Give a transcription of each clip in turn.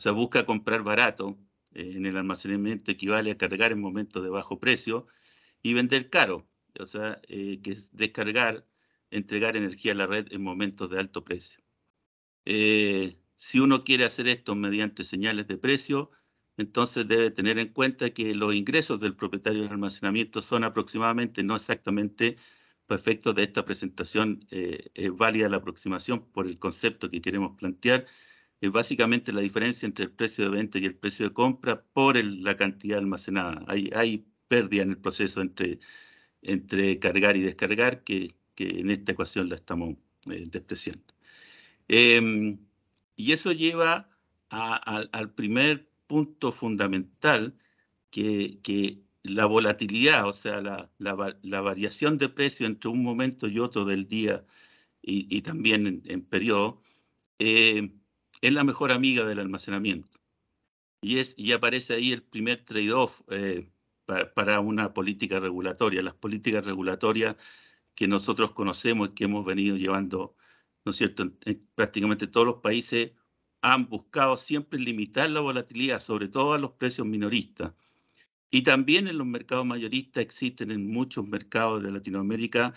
O sea, busca comprar barato eh, en el almacenamiento equivale a cargar en momentos de bajo precio y vender caro, o sea, eh, que es descargar, entregar energía a la red en momentos de alto precio. Eh, si uno quiere hacer esto mediante señales de precio, entonces debe tener en cuenta que los ingresos del propietario del almacenamiento son aproximadamente, no exactamente, perfectos de esta presentación, es válida la aproximación por el concepto que queremos plantear, es básicamente la diferencia entre el precio de venta y el precio de compra por la cantidad almacenada. Hay, hay pérdida en el proceso entre, entre cargar y descargar que, que en esta ecuación la estamos eh, despreciando. Em, y eso lleva al primer punto fundamental, que, que la volatilidad, o sea, la, la, variación de precio entre un momento y otro del día y, también en, en periodo, eh, es la mejor amiga del almacenamiento. Y, es, y aparece ahí el primer trade-off eh, para, una política regulatoria, las políticas regulatorias que nosotros conocemos y que hemos venido llevando, ¿no es cierto?, prácticamente todos los países han buscado siempre limitar la volatilidad, sobre todo a los precios minoristas. Y también en los mercados mayoristas existen en muchos mercados de Latinoamérica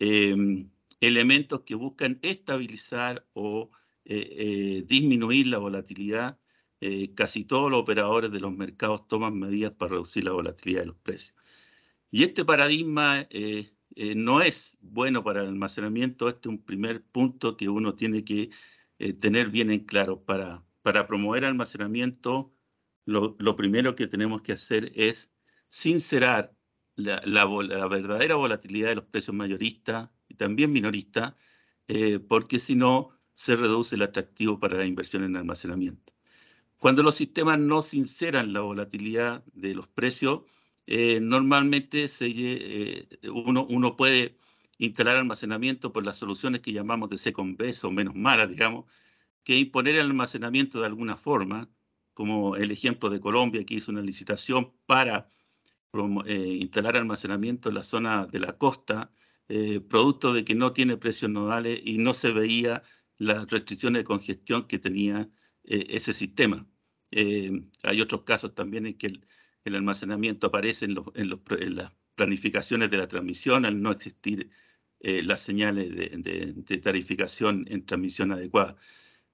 eh, elementos que buscan estabilizar o eh, eh, disminuir la volatilidad. Eh, casi todos los operadores de los mercados toman medidas para reducir la volatilidad de los precios. Y este paradigma no es bueno para el almacenamiento. Este es un primer punto que uno tiene que tener bien en claro. Para, para promover almacenamiento, lo, primero que tenemos que hacer es sincerar la, verdadera volatilidad de los precios mayoristas y también minoristas, porque si no, se reduce el atractivo para la inversión en almacenamiento. Cuando los sistemas no sinceran la volatilidad de los precios, eh, normalmente eh, uno, uno, puede instalar almacenamiento por las soluciones que llamamos de second best o menos malas, digamos, que imponer el almacenamiento de alguna forma, como el ejemplo de Colombia, que hizo una licitación para eh, instalar almacenamiento en la zona de la costa, producto de que no tiene precios nodales y no se veía las restricciones de congestión que tenía eh, ese sistema. Eh, hay otros casos también en que el, almacenamiento aparece en, las planificaciones de la transmisión al no existir eh, las señales de, tarificación en transmisión adecuada.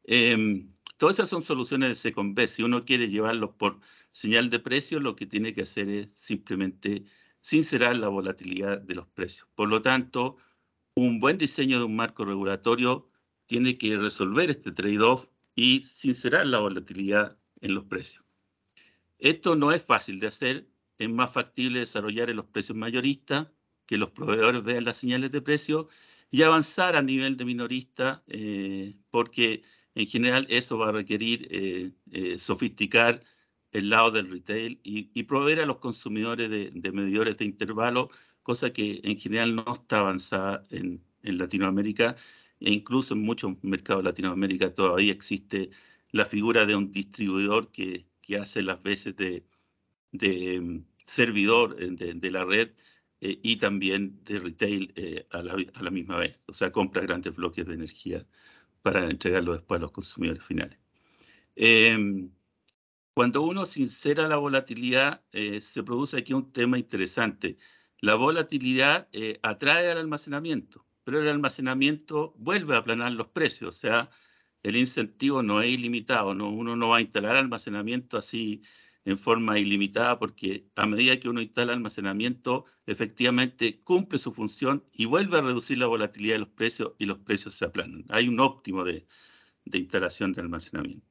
Em, todas esas son soluciones de Second Si uno quiere llevarlos por señal de precio, lo que tiene que hacer es simplemente sincerar la volatilidad de los precios. Por lo tanto, un buen diseño de un marco regulatorio tiene que resolver este trade-off y sincerar la volatilidad en los precios. Esto no es fácil de hacer, es más factible desarrollar en los precios mayoristas, que los proveedores vean las señales de precio y avanzar a nivel de minorista, eh, porque en general eso va a requerir eh, eh, sofisticar el lado del retail y, proveer a los consumidores de, medidores de intervalo, cosa que en general no está avanzada en, en Latinoamérica e incluso en muchos mercados de Latinoamérica todavía existe la figura de un distribuidor que, hace las veces de, de mm, servidor eh, de, la red eh, y también de retail eh, a, la, misma vez. O sea, compra grandes bloques de energía para entregarlo después a los consumidores finales. Em, cuando uno sincera la volatilidad, se produce aquí un tema interesante. La volatilidad atrae al almacenamiento el almacenamiento vuelve a aplanar los precios, o sea, el incentivo no es ilimitado, uno no va a instalar almacenamiento así en forma ilimitada porque a medida que uno instala almacenamiento efectivamente cumple su función y vuelve a reducir la volatilidad de los precios y los precios se aplanan. Hay un óptimo de, instalación de almacenamiento.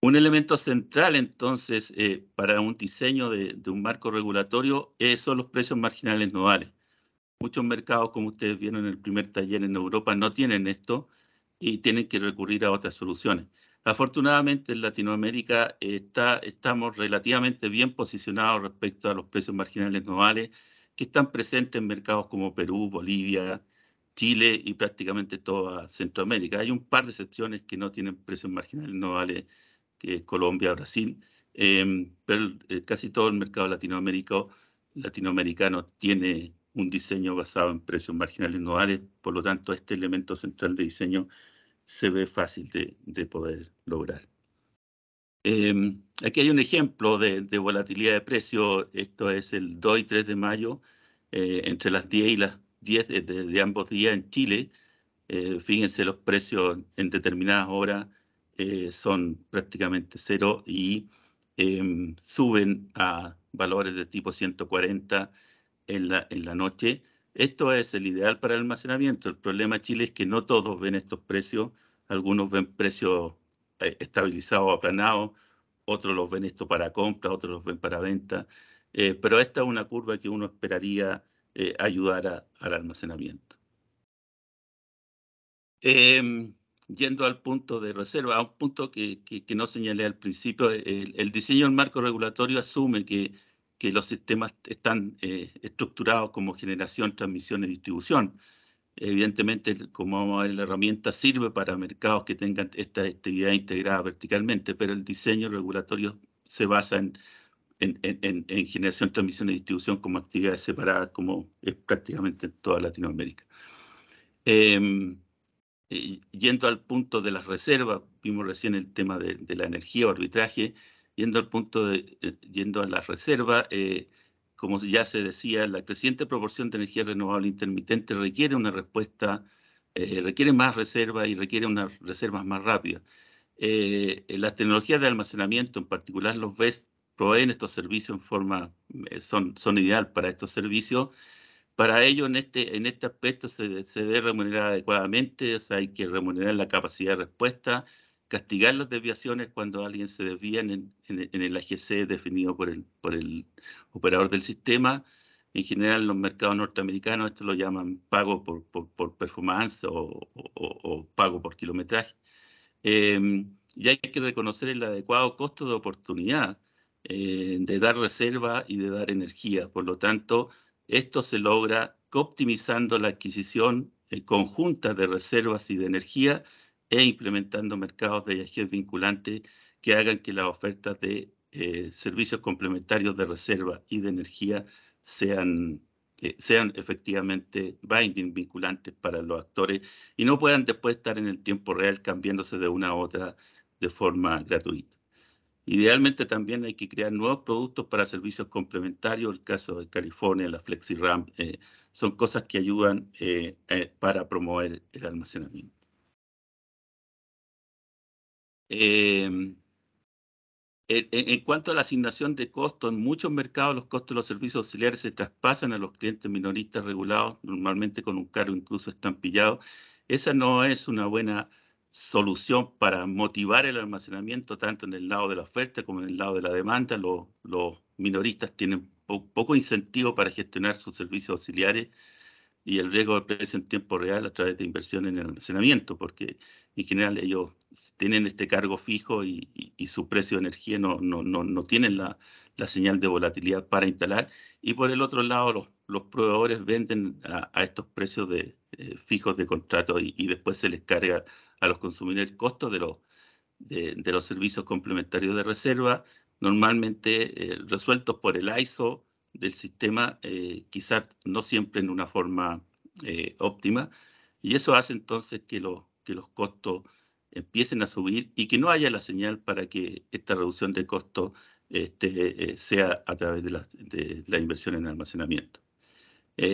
Un elemento central entonces eh, para un diseño de, un marco regulatorio eh, son los precios marginales nodales. Muchos mercados, como ustedes vieron en el primer taller en Europa, no tienen esto y tienen que recurrir a otras soluciones. Afortunadamente en Latinoamérica está, estamos relativamente bien posicionados respecto a los precios marginales normales que están presentes en mercados como Perú, Bolivia, Chile y prácticamente toda Centroamérica. Hay un par de excepciones que no tienen precios marginales normales que es Colombia, Brasil, eh, pero casi todo el mercado latinoamericano, latinoamericano tiene un diseño basado en precios marginales nodales, por lo tanto este elemento central de diseño se ve fácil de, poder lograr. Em, aquí hay un ejemplo de, volatilidad de precio, esto es el 2 y 3 de mayo, eh, entre las 10 y las 10 de, ambos días en Chile, eh, fíjense los precios en determinadas horas eh, son prácticamente cero y em, suben a valores de tipo 140, en la, en la noche. Esto es el ideal para el almacenamiento. El problema Chile es que no todos ven estos precios. Algunos ven precios eh, estabilizados, aplanados, otros los ven esto para compra, otros los ven para venta. Eh, pero esta es una curva que uno esperaría eh, ayudar al almacenamiento. Em, yendo al punto de reserva, a un punto que, que, no señalé al principio, el, el diseño del marco regulatorio asume que que los sistemas están eh, estructurados como generación, transmisión y distribución. Evidentemente, como vamos a ver, la herramienta sirve para mercados que tengan esta actividad integrada verticalmente, pero el diseño regulatorio se basa en, generación, transmisión y distribución como actividades separadas, como es prácticamente en toda Latinoamérica. Em, yendo al punto de las reservas, vimos recién el tema de, de la energía, o arbitraje, Yendo al punto de, eh, yendo a la reserva, eh, como ya se decía, la creciente proporción de energía renovable intermitente requiere una respuesta, eh, requiere más reserva y requiere unas reservas más rápidas. las tecnologías de almacenamiento, en particular los BES, proveen estos servicios en forma, son, son ideal para estos servicios. Para ello, en este, en este aspecto se, se debe remunerar adecuadamente, o sea, hay que remunerar la capacidad de respuesta, castigar las desviaciones cuando alguien se desvía en, el AGC definido por el, por el operador del sistema. En general, los mercados norteamericanos esto lo llaman pago por, por, performance o, pago por kilometraje. Em, y hay que reconocer el adecuado costo de oportunidad eh, de dar reserva y de dar energía. Por lo tanto, esto se logra optimizando la adquisición eh, conjunta de reservas y de energía e implementando mercados de viajes vinculantes que hagan que las ofertas de eh, servicios complementarios de reserva y de energía sean, eh, sean efectivamente binding, vinculantes para los actores y no puedan después estar en el tiempo real cambiándose de una a otra de forma gratuita. Idealmente también hay que crear nuevos productos para servicios complementarios, el caso de California, la FlexiRamp, eh, son cosas que ayudan para promover el almacenamiento. Em, en cuanto a la asignación de costos, en muchos mercados los costos de los servicios auxiliares se traspasan a los clientes minoristas regulados, normalmente con un cargo incluso estampillado. Esa no es una buena solución para motivar el almacenamiento tanto en el lado de la oferta como en el lado de la demanda. Los, minoristas tienen poco incentivo para gestionar sus servicios auxiliares y el riesgo de precio en tiempo real a través de inversión en el almacenamiento, porque en general ellos tienen este cargo fijo y, su precio de energía no, no, no, no tienen la, la, señal de volatilidad para instalar. Y por el otro lado, los, los proveedores venden a, estos precios de, eh, fijos de contrato y, y, después se les carga a los consumidores el costo de los, de, los servicios complementarios de reserva, normalmente eh, resueltos por el ISO del sistema, eh, quizás no siempre en una forma eh, óptima, y eso hace entonces que, lo, que los costos empiecen a subir y que no haya la señal para que esta reducción de costos este, eh, sea a través de la, inversión en almacenamiento.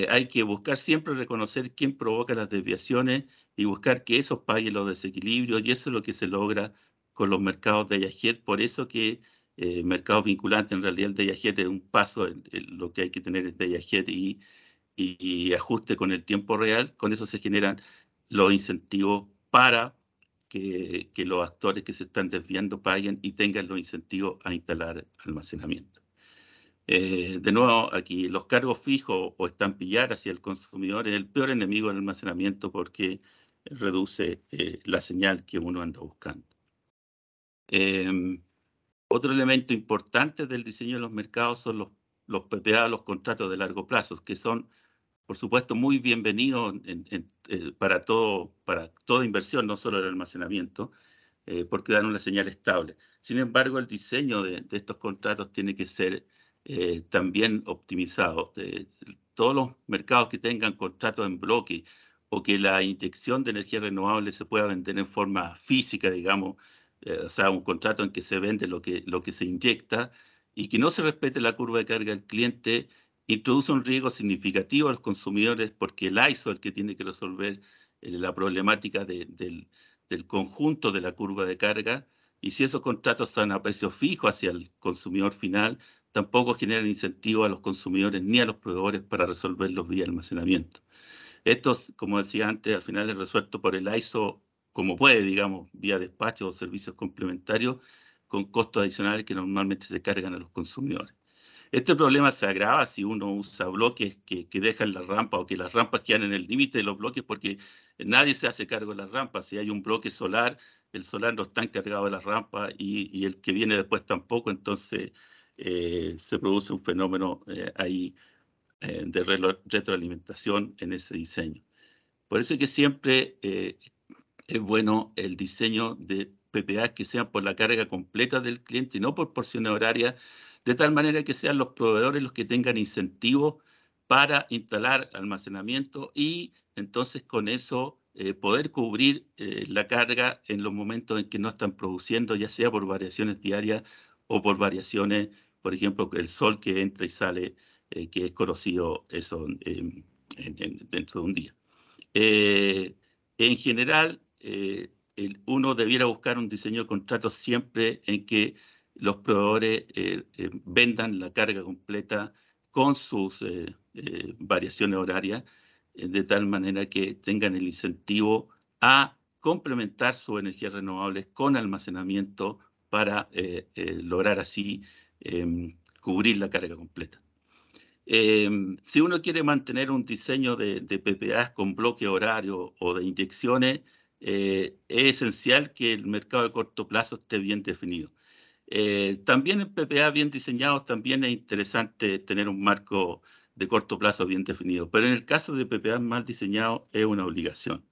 hay que buscar siempre reconocer quién provoca las desviaciones y buscar que eso pague los desequilibrios y eso es lo que se logra con los mercados de IAGET. Por eso que eh, mercados vinculantes, en realidad el Dayasjet es un paso, lo que hay que tener es de y, y, y, ajuste con el tiempo real, con eso se generan los incentivos para que, los actores que se están desviando paguen y tengan los incentivos a instalar almacenamiento. Eh, de nuevo, aquí los cargos fijos o estampillar hacia el consumidor es el peor enemigo del almacenamiento porque reduce eh, la señal que uno anda buscando. Em, otro elemento importante del diseño de los mercados son los, los PPA, los contratos de largo plazo, que son, por supuesto, muy bienvenidos eh, para, todo, para toda inversión, no solo el almacenamiento, eh, porque dan una señal estable. Sin embargo, el diseño de, estos contratos tiene que ser eh, también optimizado. todos los mercados que tengan contratos en bloque o que la inyección de energía renovable se pueda vender en forma física, digamos, eh, o sea, un contrato en que se vende lo que, lo que se inyecta y que no se respete la curva de carga del cliente, introduce un riesgo significativo a los consumidores porque el ISO es el que tiene que resolver eh, la problemática del, del, conjunto de la curva de carga. Y si esos contratos están a precio fijo hacia el consumidor final, tampoco generan incentivo a los consumidores ni a los proveedores para resolverlos vía almacenamiento. Esto, como decía antes, al final es resuelto por el ISO como puede, digamos, vía despacho o servicios complementarios con costos adicionales que normalmente se cargan a los consumidores. Este problema se agrava si uno usa bloques que, dejan la rampa o que las rampas quedan en el límite de los bloques porque nadie se hace cargo de las rampas. Si hay un bloque solar, el solar no está encargado de las rampas y, el que viene después tampoco, entonces eh, se produce un fenómeno eh, ahí eh, de retroalimentación en ese diseño. Por eso es que siempre es bueno el diseño de PPA que sean por la carga completa del cliente y no por porciones horaria, de tal manera que sean los proveedores los que tengan incentivos para instalar almacenamiento y entonces con eso eh, poder cubrir eh, la carga en los momentos en que no están produciendo, ya sea por variaciones diarias o por variaciones, por ejemplo, el sol que entra y sale, eh, que es conocido eso dentro de un día. en general, eh, el, uno debiera buscar un diseño de contrato siempre en que los proveedores eh, eh, vendan la carga completa con sus variaciones horarias, de tal manera que tengan el incentivo a complementar sus energías renovables con almacenamiento para lograr así em, cubrir la carga completa. Em, si uno quiere mantener un diseño de, de PPAs con bloque horario o de inyecciones, eh, es esencial que el mercado de corto plazo esté bien definido. Eh, también en PPA bien diseñados también es interesante tener un marco de corto plazo bien definido, pero en el caso de PPA mal diseñado es una obligación.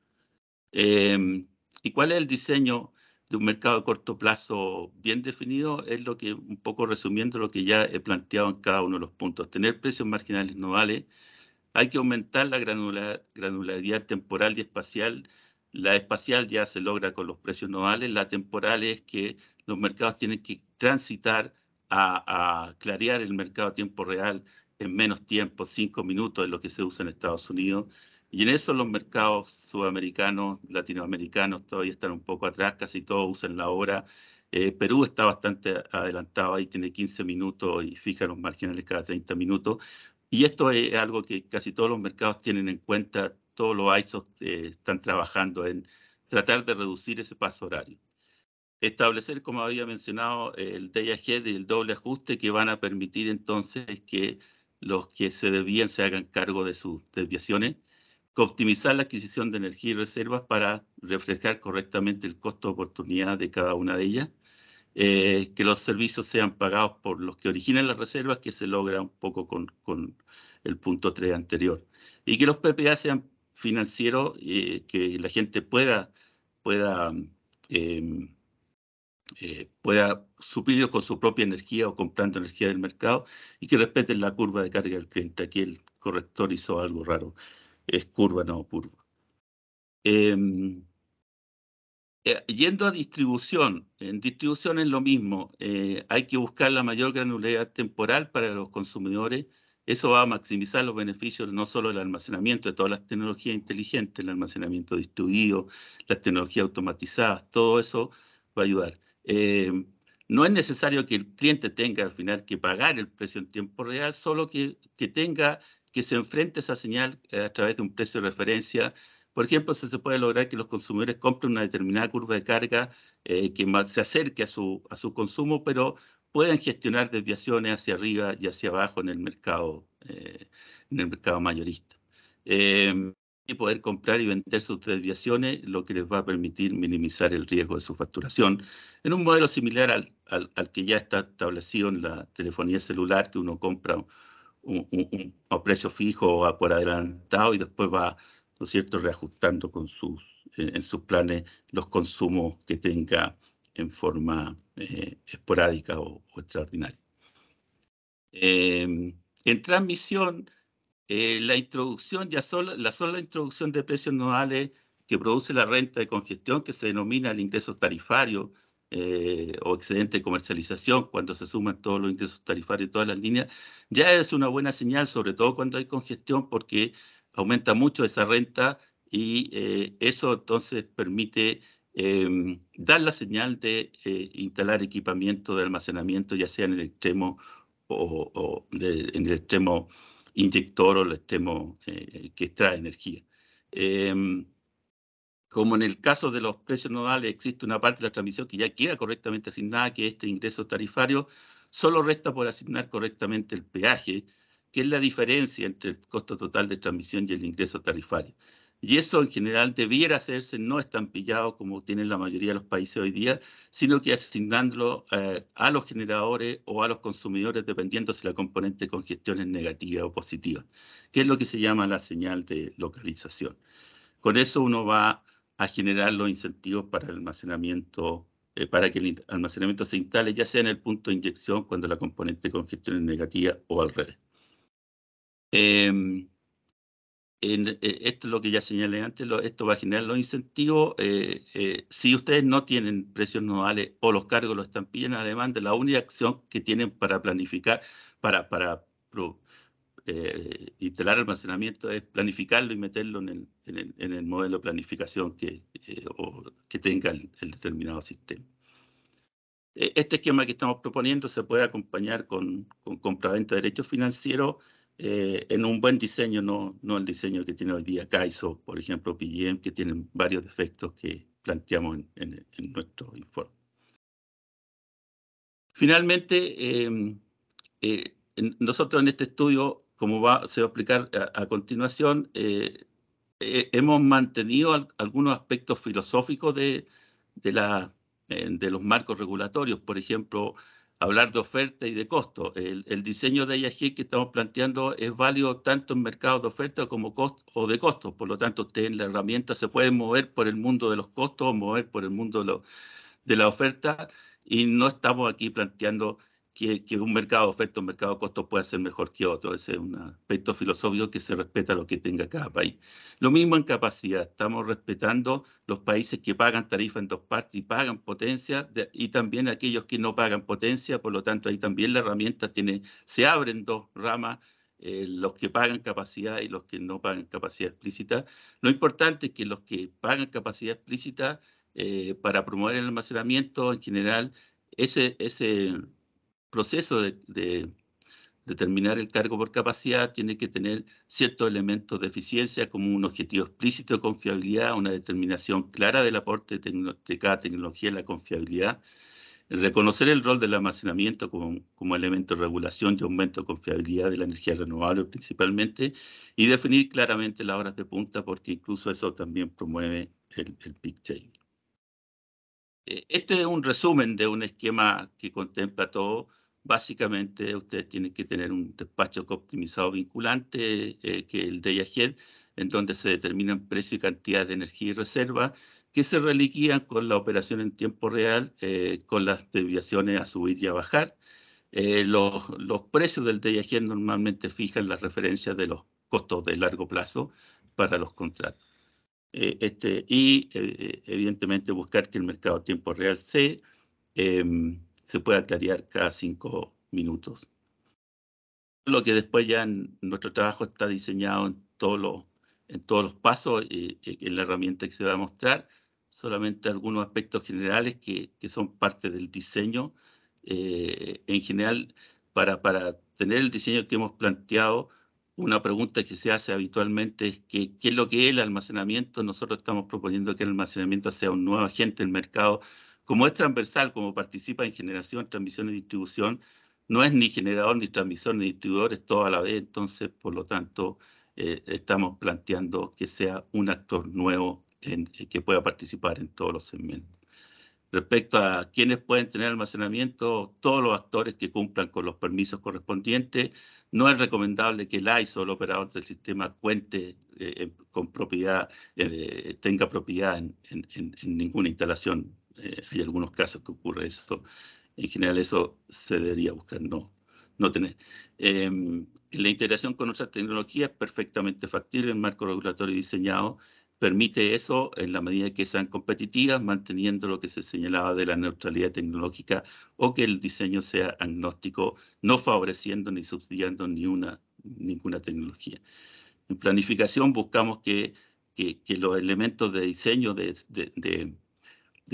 Em, ¿Y cuál es el diseño de un mercado de corto plazo bien definido? Es lo que, un poco resumiendo lo que ya he planteado en cada uno de los puntos. Tener precios marginales no vale. Hay que aumentar la granularidad temporal y espacial la espacial ya se logra con los precios normales, la temporal es que los mercados tienen que transitar a, a clarear el mercado a tiempo real en menos tiempo, cinco minutos de lo que se usa en Estados Unidos. Y en eso los mercados sudamericanos, latinoamericanos todavía están un poco atrás, casi todos usan la hora. Eh, Perú está bastante adelantado, ahí tiene 15 minutos y fija los marginales cada 30 minutos. Y esto es algo que casi todos los mercados tienen en cuenta todos los ISO eh, están trabajando en tratar de reducir ese paso horario. Establecer, como había mencionado, el day del doble ajuste que van a permitir entonces que los que se desvíen se hagan cargo de sus desviaciones. Optimizar la adquisición de energía y reservas para reflejar correctamente el costo de oportunidad de cada una de ellas. Eh, que los servicios sean pagados por los que originan las reservas, que se logra un poco con, con el punto 3 anterior. Y que los PPA sean financiero eh, que la gente pueda, pueda, mm, em, eh, pueda suplirlo con su propia energía o comprando energía del mercado y que respeten la curva de carga del cliente. Aquí el corrector hizo algo raro. Es curva, no curva. Em, eh, yendo a distribución, en distribución es lo mismo. hay que buscar la mayor granularidad temporal para los consumidores eso va a maximizar los beneficios no solo del almacenamiento, de todas las tecnologías inteligentes, el almacenamiento distribuido, las tecnologías automatizadas, todo eso va a ayudar. Eh, no es necesario que el cliente tenga al final que pagar el precio en tiempo real, solo que, tenga que se enfrente esa señal eh, a través de un precio de referencia. Por ejemplo, se puede lograr que los consumidores compren una determinada curva de carga eh, que más se acerque a su, a su consumo, pero Pueden gestionar desviaciones hacia arriba y hacia abajo en el mercado, eh, en el mercado mayorista. Em, y poder comprar y vender sus desviaciones, lo que les va a permitir minimizar el riesgo de su facturación, en un modelo similar al, al, que ya está establecido en la telefonía celular, que uno compra un, a precio fijo o por adelantado y después va ¿no es cierto?, reajustando con sus, eh, en sus planes los consumos que tenga en forma eh, esporádica o, extraordinaria. Em, en transmisión, eh, la introducción, ya sola, la sola introducción de precios nodales que produce la renta de congestión, que se denomina el ingreso tarifario eh, o excedente de comercialización, cuando se suman todos los ingresos tarifarios y todas las líneas, ya es una buena señal, sobre todo cuando hay congestión, porque aumenta mucho esa renta y eso entonces permite Em, dar la señal de eh, instalar equipamiento de almacenamiento, ya sea en el extremo o, en el extremo inyector o el extremo eh, que extrae energía. Em, como en el caso de los precios nodales, existe una parte de la transmisión que ya queda correctamente asignada, que es este ingreso tarifario, solo resta por asignar correctamente el peaje, que es la diferencia entre el costo total de transmisión y el ingreso tarifario. Y eso en general debiera hacerse no estampillado como tienen la mayoría de los países hoy día, sino que asignándolo eh, a los generadores o a los consumidores, dependiendo si la componente de congestión es negativa o positiva, que es lo que se llama la señal de localización. Con eso uno va a generar los incentivos para el almacenamiento, eh, para que el almacenamiento se instale, ya sea en el punto de inyección cuando la componente de congestión es negativa o al revés. Em, eh, esto es lo que ya señalé antes, esto va a generar los incentivos. Eh, eh, si ustedes no tienen precios nodales o los cargos los estampillan además, demanda, la única acción que tienen para planificar, para, para instalar almacenamiento es planificarlo y meterlo en el, modelo de planificación que, tenga el, determinado sistema. E, este esquema que estamos proponiendo se puede acompañar con, compra-venta de derechos financieros eh, en un buen diseño, no, no el diseño que tiene hoy día Kaiso, por ejemplo, PGM, que tienen varios defectos que planteamos en, nuestro informe. Finalmente, em, eh, nosotros en este estudio, como se va a explicar a, continuación, eh, hemos mantenido algunos aspectos filosóficos de, de los marcos regulatorios, por ejemplo, hablar de oferta y de costo. El, diseño de IAG que estamos planteando es válido tanto en mercados de oferta como de costos. Por lo tanto, usted en la herramienta se puede mover por el mundo de los costos o mover por el mundo de la oferta y no estamos aquí planteando que, un mercado oferta, un mercado costo puede ser mejor que otro. Ese es un aspecto filosófico que se respeta lo que tenga cada país. Lo mismo en capacidad. Estamos respetando los países que pagan tarifa en dos partes y pagan potencia y también aquellos que no pagan potencia. Por lo tanto, ahí también la herramienta tiene, se abren dos ramas. Eh, los que pagan capacidad y los que no pagan capacidad explícita. Lo importante es que los que pagan capacidad explícita eh, para promover el almacenamiento en general, ese proceso de, determinar el cargo por capacidad tiene que tener ciertos elementos de eficiencia como un objetivo explícito de confiabilidad, una determinación clara del aporte de cada tecnología en la confiabilidad, reconocer el rol del almacenamiento como, elemento de regulación y aumento de confiabilidad de la energía renovable principalmente, y definir claramente las horas de punta porque incluso eso también promueve el, el peak change. Eh, este es un resumen de un esquema que contempla todo. Básicamente, ustedes tienen que tener un despacho optimizado vinculante, eh, que es el de en donde se determinan precio y cantidad de energía y reserva, que se reliquían con la operación en tiempo real, eh, con las desviaciones a subir y a bajar. los, precios del DIAGED normalmente fijan las referencias de los costos de largo plazo para los contratos. Eh, este, y eh, evidentemente buscar que el mercado a tiempo real se, em, se pueda clarear cada cinco minutos. Lo que después ya en nuestro trabajo está diseñado en todos los, en todos los pasos, eh, en la herramienta que se va a mostrar, solamente algunos aspectos generales que, que son parte del diseño. en general, para, para tener el diseño que hemos planteado, una pregunta que se hace habitualmente es que, qué es lo que es el almacenamiento. Nosotros estamos proponiendo que el almacenamiento sea un nuevo agente el mercado. Como es transversal, como participa en generación, transmisión y distribución, no es ni generador, ni transmisor, ni distribuidor, es todo a la vez. Entonces, por lo tanto, eh, estamos planteando que sea un actor nuevo en, eh, que pueda participar en todos los segmentos. Respecto a quienes pueden tener almacenamiento, todos los actores que cumplan con los permisos correspondientes, no es recomendable que el ISO, el operador del sistema, cuente eh, con propiedad, eh, tenga propiedad en, ninguna instalación. Eh, hay algunos casos que ocurre eso. En general eso se debería buscar, no, no tener. Em, la integración con otras tecnologías es perfectamente factible en marco regulatorio diseñado permite eso en la medida que sean competitivas, manteniendo lo que se señalaba de la neutralidad tecnológica o que el diseño sea agnóstico, no favoreciendo ni subsidiando ninguna tecnología. En planificación buscamos que, los elementos de diseño de,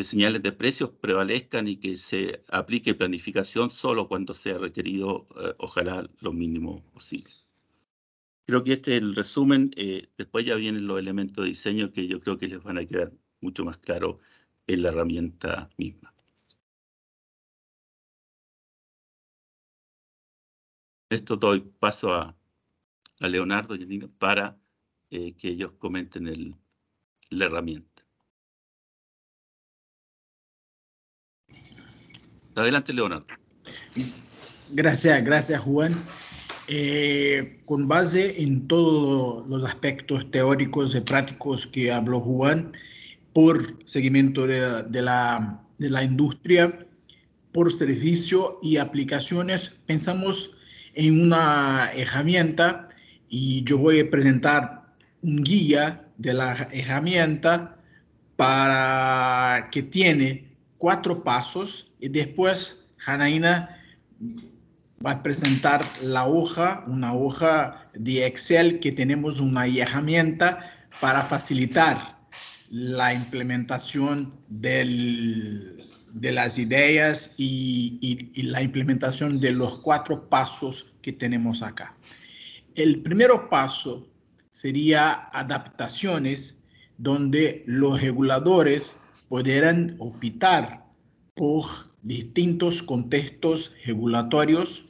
señales de precios prevalezcan y que se aplique planificación solo cuando sea requerido, eh, ojalá lo mínimo posible. Creo que este es el resumen. Eh, después ya vienen los elementos de diseño que yo creo que les van a quedar mucho más claro en la herramienta misma. Esto doy paso a, Leonardo y a para eh, que ellos comenten el, la herramienta. Adelante, Leonardo. Gracias, gracias, Juan. Eh, con base en todos los aspectos teóricos y prácticos que habló Juan, por seguimiento de, la, industria, por servicio y aplicaciones, pensamos en una herramienta y yo voy a presentar un guía de la herramienta para que tiene cuatro pasos y después Janaína va a presentar la hoja, una hoja de Excel que tenemos una herramienta para facilitar la implementación de las ideas y, la implementación de los cuatro pasos que tenemos acá. El primer paso sería adaptaciones, donde los reguladores pudieran optar por distintos contextos regulatorios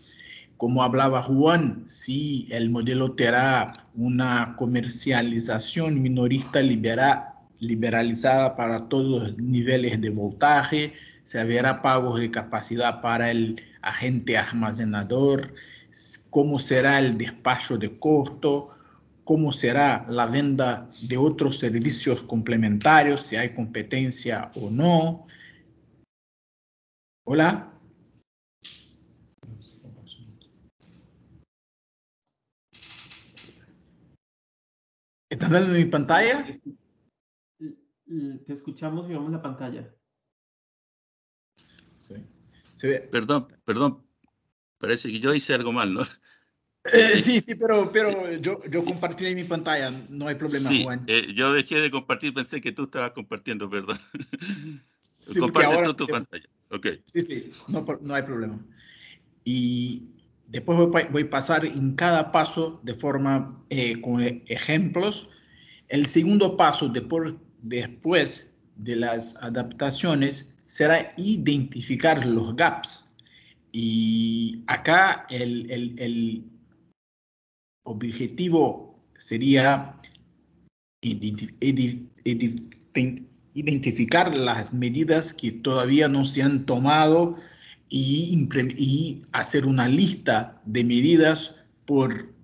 como hablaba Juan, si el modelo terá una comercialización minorista libera, liberalizada para todos los niveles de voltaje, se habrá pagos de capacidad para el agente almacenador, cómo será el despacho de costo, cómo será la venta de otros servicios complementarios, si hay competencia o no. Hola. ¿Estás mi pantalla? Te escuchamos y vemos la pantalla. Sí. Se ve. Perdón, perdón. Parece que yo hice algo mal, ¿no? Eh, sí, sí, pero, pero Yo, yo compartí mi pantalla, no hay problema, Juan. Eh, yo dejé de compartir, pensé que tú estabas compartiendo, perdón. Sí, Comparte tu pantalla. Sí, sí, no, no hay problema. Y Después voy, a pasar en cada paso de forma eh, con e, ejemplos. El segundo paso después de las adaptaciones será identificar los gaps. Y acá el, el, el objetivo sería identificar las medidas que todavía no se han tomado y, y hacer una lista de medidas por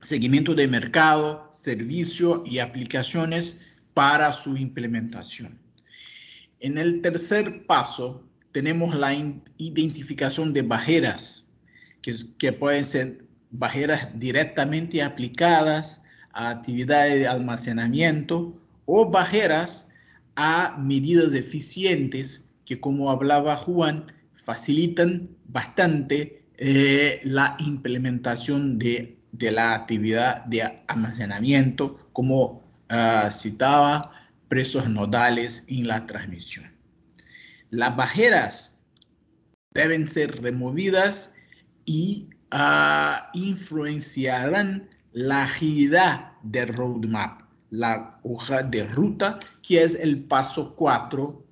seguimiento de mercado, servicio y aplicaciones para su implementación. En el tercer paso tenemos la identificación de bajeras que, pueden ser bajeras directamente aplicadas a actividades de almacenamiento o bajeras a medidas eficientes que, como hablaba Juan, facilitan bastante eh, la implementación de, la actividad de almacenamiento, como ah, citaba, presos nodales en la transmisión. Las barreras deben ser removidas y ah, influenciarán la agilidad del roadmap, la hoja de ruta, que es el paso 4,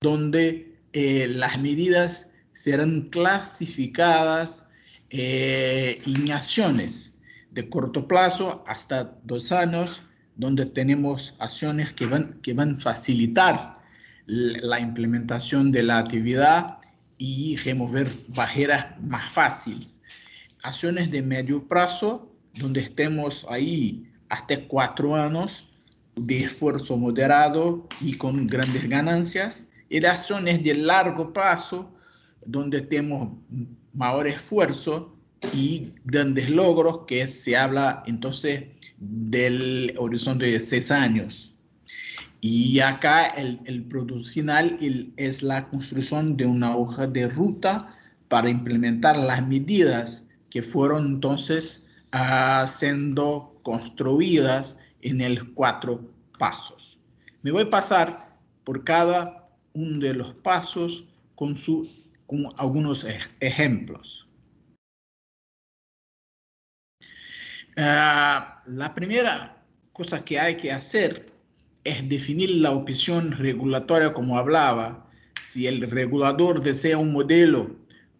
donde eh, las medidas serán clasificadas en eh, acciones de corto plazo hasta dos años, donde tenemos acciones que van, que van a facilitar la implementación de la actividad y remover barreras más fáciles. Acciones de medio plazo, donde estemos ahí hasta cuatro años de esfuerzo moderado y con grandes ganancias, y acciones de largo plazo, donde tenemos mayor esfuerzo y grandes logros, que se habla entonces del horizonte de seis años. Y acá el, producto final es la construcción de una hoja de ruta para implementar las medidas que fueron entonces ah, siendo construidas en el cuatro pasos. Me voy a pasar por cada uno de los pasos con su con algunos ejemplos. Ah, la primera cosa que hay que hacer es definir la opción regulatoria como hablaba. Si el regulador desea un modelo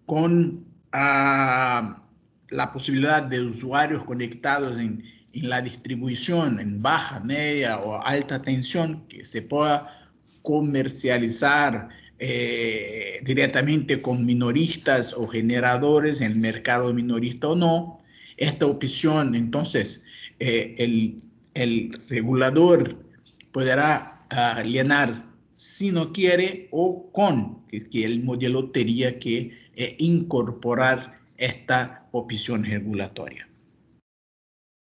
con ah, la posibilidad de usuarios conectados en, en, la distribución en baja, media o alta tensión que se pueda comercializar eh, directamente con minoristas o generadores en el mercado minorista o no. Esta opción, entonces, eh, el, regulador podrá ah, alienar si no quiere o con, que el modelo tendría que eh, incorporar esta opción regulatoria.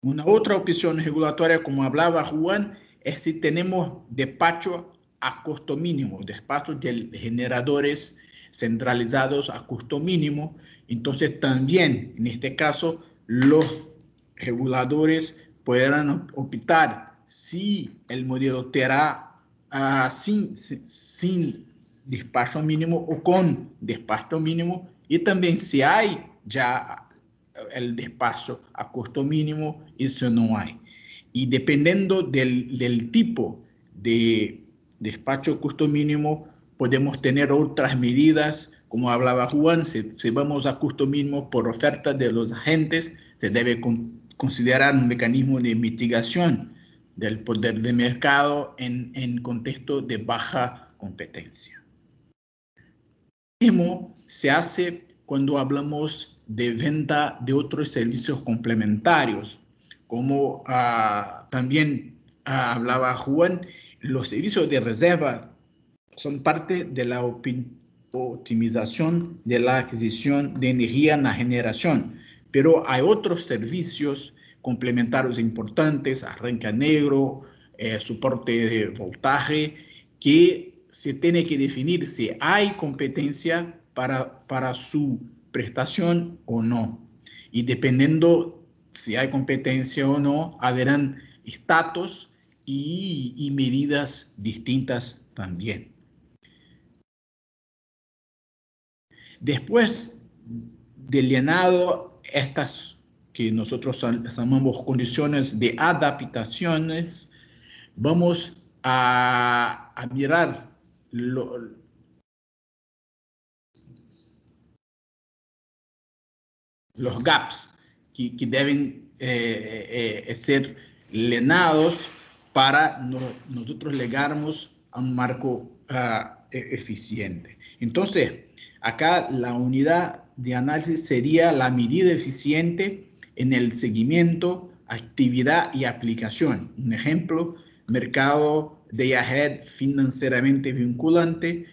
Una otra opción regulatoria, como hablaba Juan, es si tenemos despacho a costo mínimo, despacho de generadores centralizados a costo mínimo. Entonces también, en este caso, los reguladores podrán optar si el modelo terá ah, sin, sin, despacho mínimo o con despacho mínimo y también si hay ya el despacho a costo mínimo, y si no hay. Y dependiendo del tipo de despacho costo mínimo, podemos tener otras medidas, como hablaba Juan, si, vamos a costo mínimo por oferta de los agentes, se debe considerar un mecanismo de mitigación del poder de mercado en, en contexto de baja competencia. Mismo se hace cuando hablamos de venta de otros servicios complementarios, como ah, también ah, hablaba Juan, los servicios de reserva son parte de la optimización de la adquisición de energía en la generación, pero hay otros servicios complementarios e importantes, arranca negro, eh, soporte de voltaje, que se tiene que definir si hay competencia para, para su prestación o no. Y dependiendo si hay competencia o no, habrán estatus y, medidas distintas también. Después del llenado, estas que nosotros llamamos condiciones de adaptaciones, vamos a, mirar los gaps que, deben eh, eh, eh, ser llenados para nosotros llegarmos a un marco ah, e, eficiente. Entonces, acá la unidad de análisis sería la medida eficiente en el seguimiento, actividad y aplicación. Un ejemplo, mercado de AHEAD financieramente vinculante.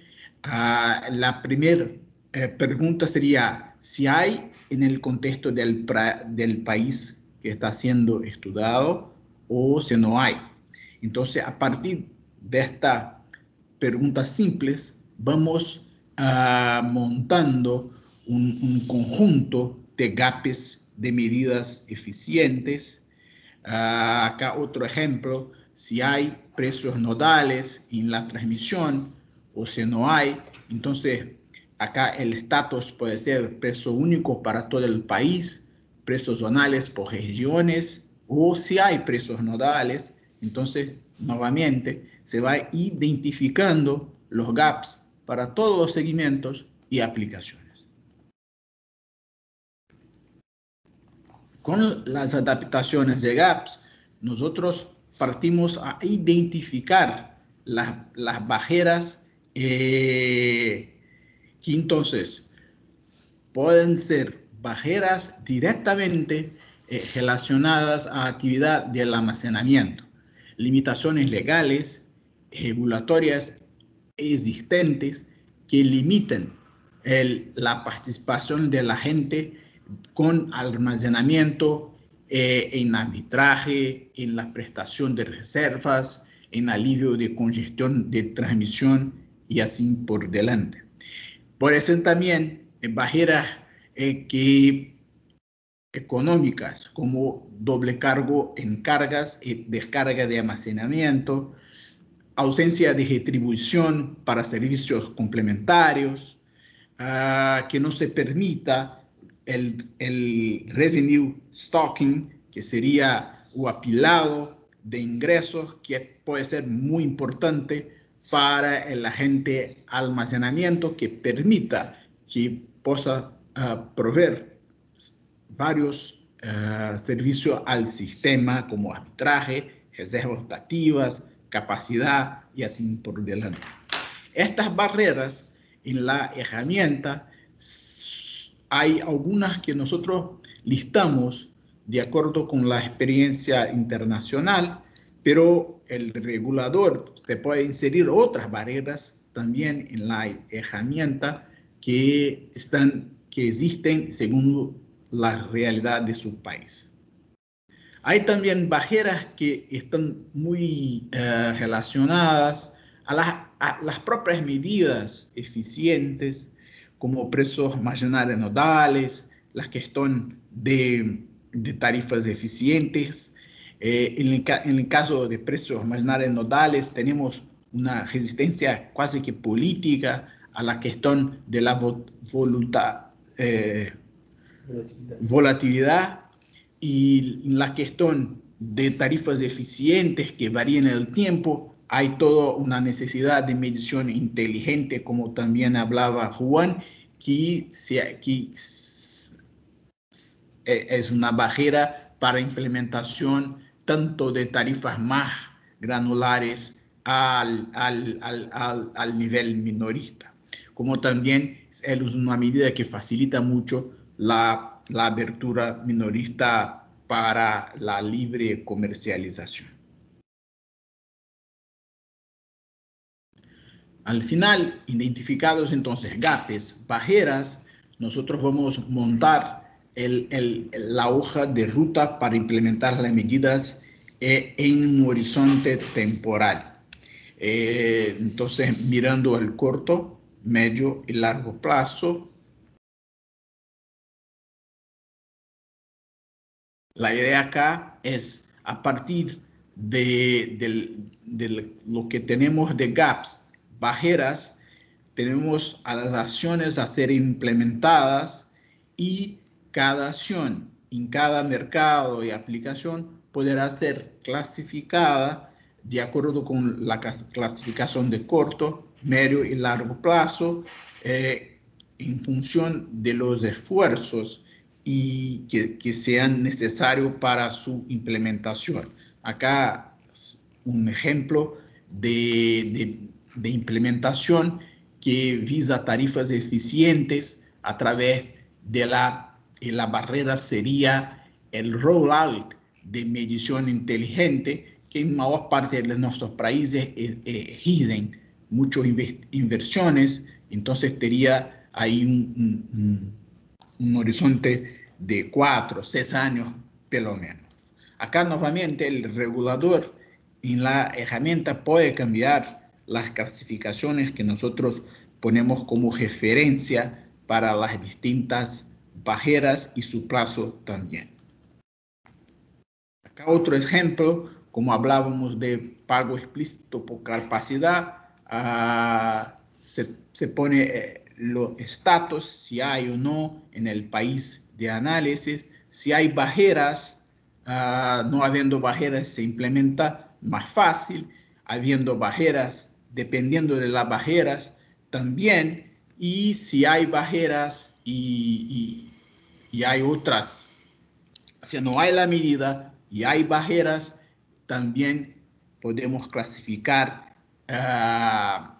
Ah, la primera eh, pregunta sería si hay en el contexto del, del país que está siendo estudiado o si no hay. Entonces, a partir de estas preguntas simples, vamos a ah, montando un, conjunto de GAPs de medidas eficientes. Ah, acá otro ejemplo, si hay precios nodales en la transmisión o si no hay, entonces acá el estatus puede ser precio único para todo el país, precios zonales por regiones o si hay precios nodales, entonces, nuevamente, se va identificando los gaps para todos los segmentos y aplicaciones. Con las adaptaciones de gaps, nosotros partimos a identificar las, las eh, que entonces pueden ser bajeras directamente eh, relacionadas a actividad del almacenamiento limitaciones legales, regulatorias existentes que limitan la participación de la gente con almacenamiento eh, en arbitraje, en la prestación de reservas, en alivio de congestión de transmisión y así por delante. Por eso también eh, eh que económicas, como doble cargo en cargas y eh, descarga de almacenamiento, ausencia de retribución para servicios complementarios, ah, que no se permita el, el, revenue stocking, que sería o apilado de ingresos, que puede ser muy importante para el agente almacenamiento, que permita que pueda ah, proveer varios eh, servicios al sistema como arbitraje, reservas optativas, capacidad y así por delante. Estas barreras en la herramienta hay algunas que nosotros listamos de acuerdo con la experiencia internacional, pero el regulador te puede inserir otras barreras también en la herramienta que, están, que existen según la realidad de su país. Hay también bajeras que están muy eh, relacionadas a las, propias medidas eficientes, como precios marginales nodales, la cuestión de, de tarifas eficientes. Eh, en, el, caso de precios marginales nodales, tenemos una resistencia casi que política a la cuestión de la voluntad. Eh, volatilidad. y la cuestión de tarifas eficientes que varían el tiempo, hay toda una necesidad de medición inteligente, como también hablaba Juan, que, e, es una barrera para implementación tanto de tarifas más granulares al, al, al nivel minorista, como también es una medida que facilita mucho la, la abertura minorista para la libre comercialización. Al final, identificados entonces GAPES, barreras, nosotros vamos a montar el, el, la hoja de ruta para implementar las medidas eh, en un horizonte temporal. Eh, entonces, mirando el corto, medio y largo plazo, La idea acá es a partir de, lo que tenemos de gaps, bajeras, tenemos a las acciones a ser implementadas y cada acción en cada mercado y aplicación podrá ser clasificada de acuerdo con la clasificación de corto, medio y largo plazo eh, en función de los esfuerzos y que, que sean necesarios para su implementación. Acá un ejemplo de, de, implementación que visa tarifas eficientes a través de la, eh, la barrera sería el rollout de medición inteligente que en mayor parte de nuestros países eh, eh, exigen muchas inversiones, entonces sería ahí un, un horizonte de cuatro, seis años, pelo menos. Acá nuevamente el regulador en la herramienta puede cambiar las clasificaciones que nosotros ponemos como referencia para las distintas barreras y su plazo también. Acá otro ejemplo, como hablábamos de pago explícito por capacidad, ah, se, se, pone eh, los estatus, si hay o no en el país de análisis, si hay barreras, ah, no habiendo bajeras se implementa más fácil, habiendo barreras, dependiendo de las barreras también, y si hay bajeras y, hay otras, si no hay la medida y hay barreras, también podemos clasificar. Ah,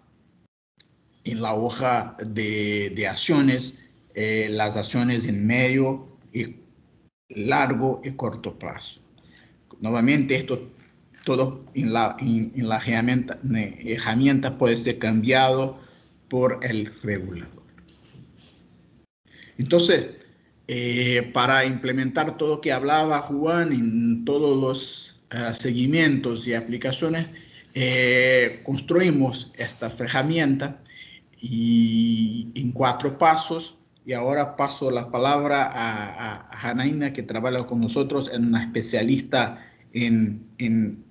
en la hoja de, acciones, eh, las acciones en medio, y largo y corto plazo. Nuevamente, esto todo en la, en, herramienta, puede ser cambiado por el regulador. Entonces, eh, para implementar todo lo que hablaba Juan en todos los eh, seguimientos y aplicaciones, construimos esta herramienta y en cuatro pasos. Y ahora paso la palabra a, a Janaina, que trabaja con nosotros, es una especialista en, en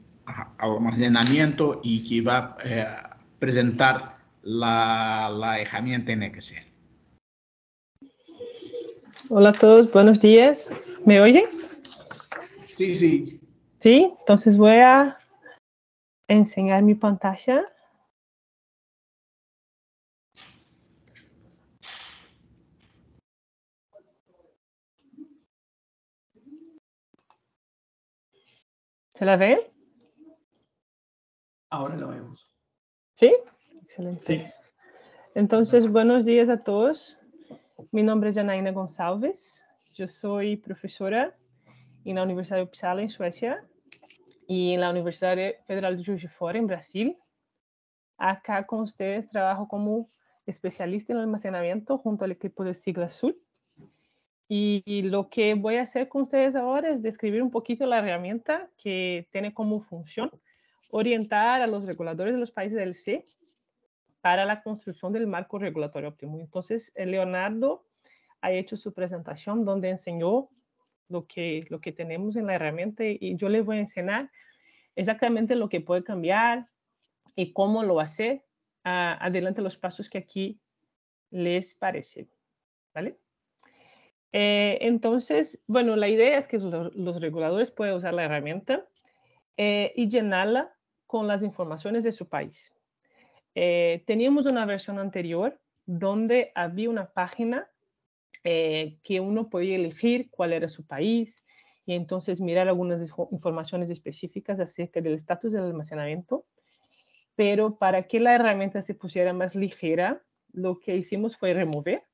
almacenamiento y que va eh, a presentar la, la herramienta en Excel. Hola a todos, buenos días. ¿Me oyen? Sí, sí. Sí, entonces voy a enseñar mi pantalla. ¿Se la ve? Ahora lo vemos. ¿Sí? Excelente. Sí. Entonces, buenos días a todos. Mi nombre es Janaina González. Yo soy profesora en la Universidad de Uppsala, en Suecia, y en la Universidad Federal de Juiz de Fora, en Brasil. Acá con ustedes trabajo como especialista en almacenamiento junto al equipo de Sigla Azul y lo que voy a hacer con ustedes ahora es describir un poquito la herramienta que tiene como función orientar a los reguladores de los países del C para la construcción del marco regulatorio óptimo. Entonces, eh, Leonardo ha hecho su presentación donde enseñó lo que, lo que tenemos en la herramienta y yo les voy a enseñar exactamente lo que puede cambiar y cómo lo hace. Ah, adelante los pasos que aquí les parece. ¿Vale? Eh, entonces, bueno, la idea es que los reguladores puedan usar la herramienta eh, y llenarla con las informaciones de su país. Eh, teníamos una versión anterior donde había una página que uno podía elegir cuál era su país y entonces mirar algunas informaciones específicas acerca del estatus del almacenamiento. Pero para que la herramienta se pusiera más ligera, lo que hicimos fue remover,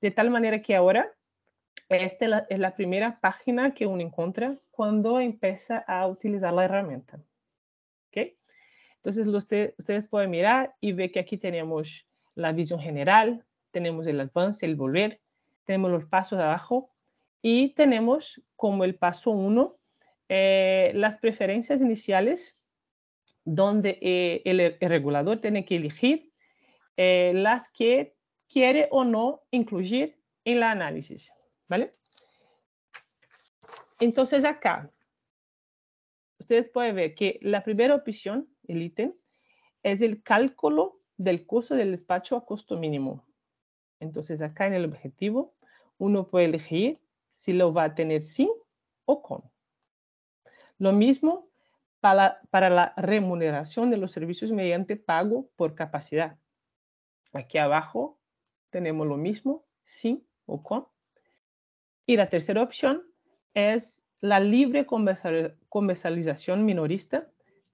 de tal manera que ahora esta es la, primera página que uno encuentra cuando empieza a utilizar la herramienta. Entonces, ustedes pueden mirar y ver que aquí tenemos la visión general, tenemos el avance, el volver, tenemos los pasos de abajo y tenemos como el paso 1 eh, las preferencias iniciales donde eh, el, regulador tiene que elegir eh, las que quiere o no incluir en el análisis. ¿vale? Entonces acá, ustedes pueden ver que la primera opción, el ítem, es el cálculo del costo del despacho a costo mínimo. Entonces acá en el objetivo, uno puede elegir si lo va a tener sin o con. Lo mismo para, para la remuneración de los servicios mediante pago por capacidad. Aquí abajo tenemos lo mismo, sin o con. Y la tercera opción es la libre comercialización minorista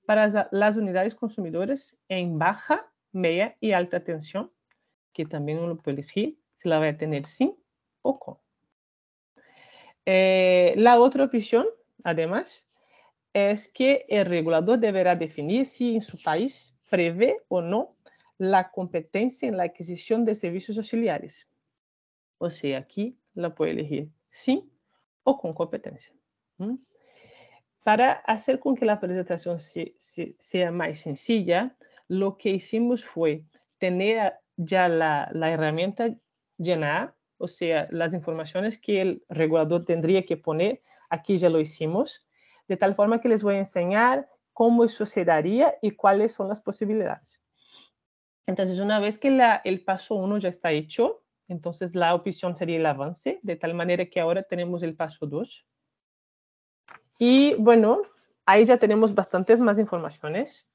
para las unidades consumidoras en baja, media y alta tensión, que también uno puede elegir si la va a tener sin o con. Eh, la otra opción, además, es que el regulador deberá definir si en su país prevé o no la competencia en la adquisición de servicios auxiliares. O sea, aquí la puede elegir Sí, o con competencia. Para hacer con que la presentación sea más sencilla, lo que hicimos fue tener ya la herramienta llena o sea, las informaciones que el regulador tendría que poner, aquí ya lo hicimos, de tal forma que les voy a enseñar cómo se y y son son posibilidades posibilidades. una una vez que el paso uno ya está hecho, entonces la opción sería el avance, de tal manera que ahora tenemos el paso 2. Y bueno, ahí ya tenemos bastantes más informaciones.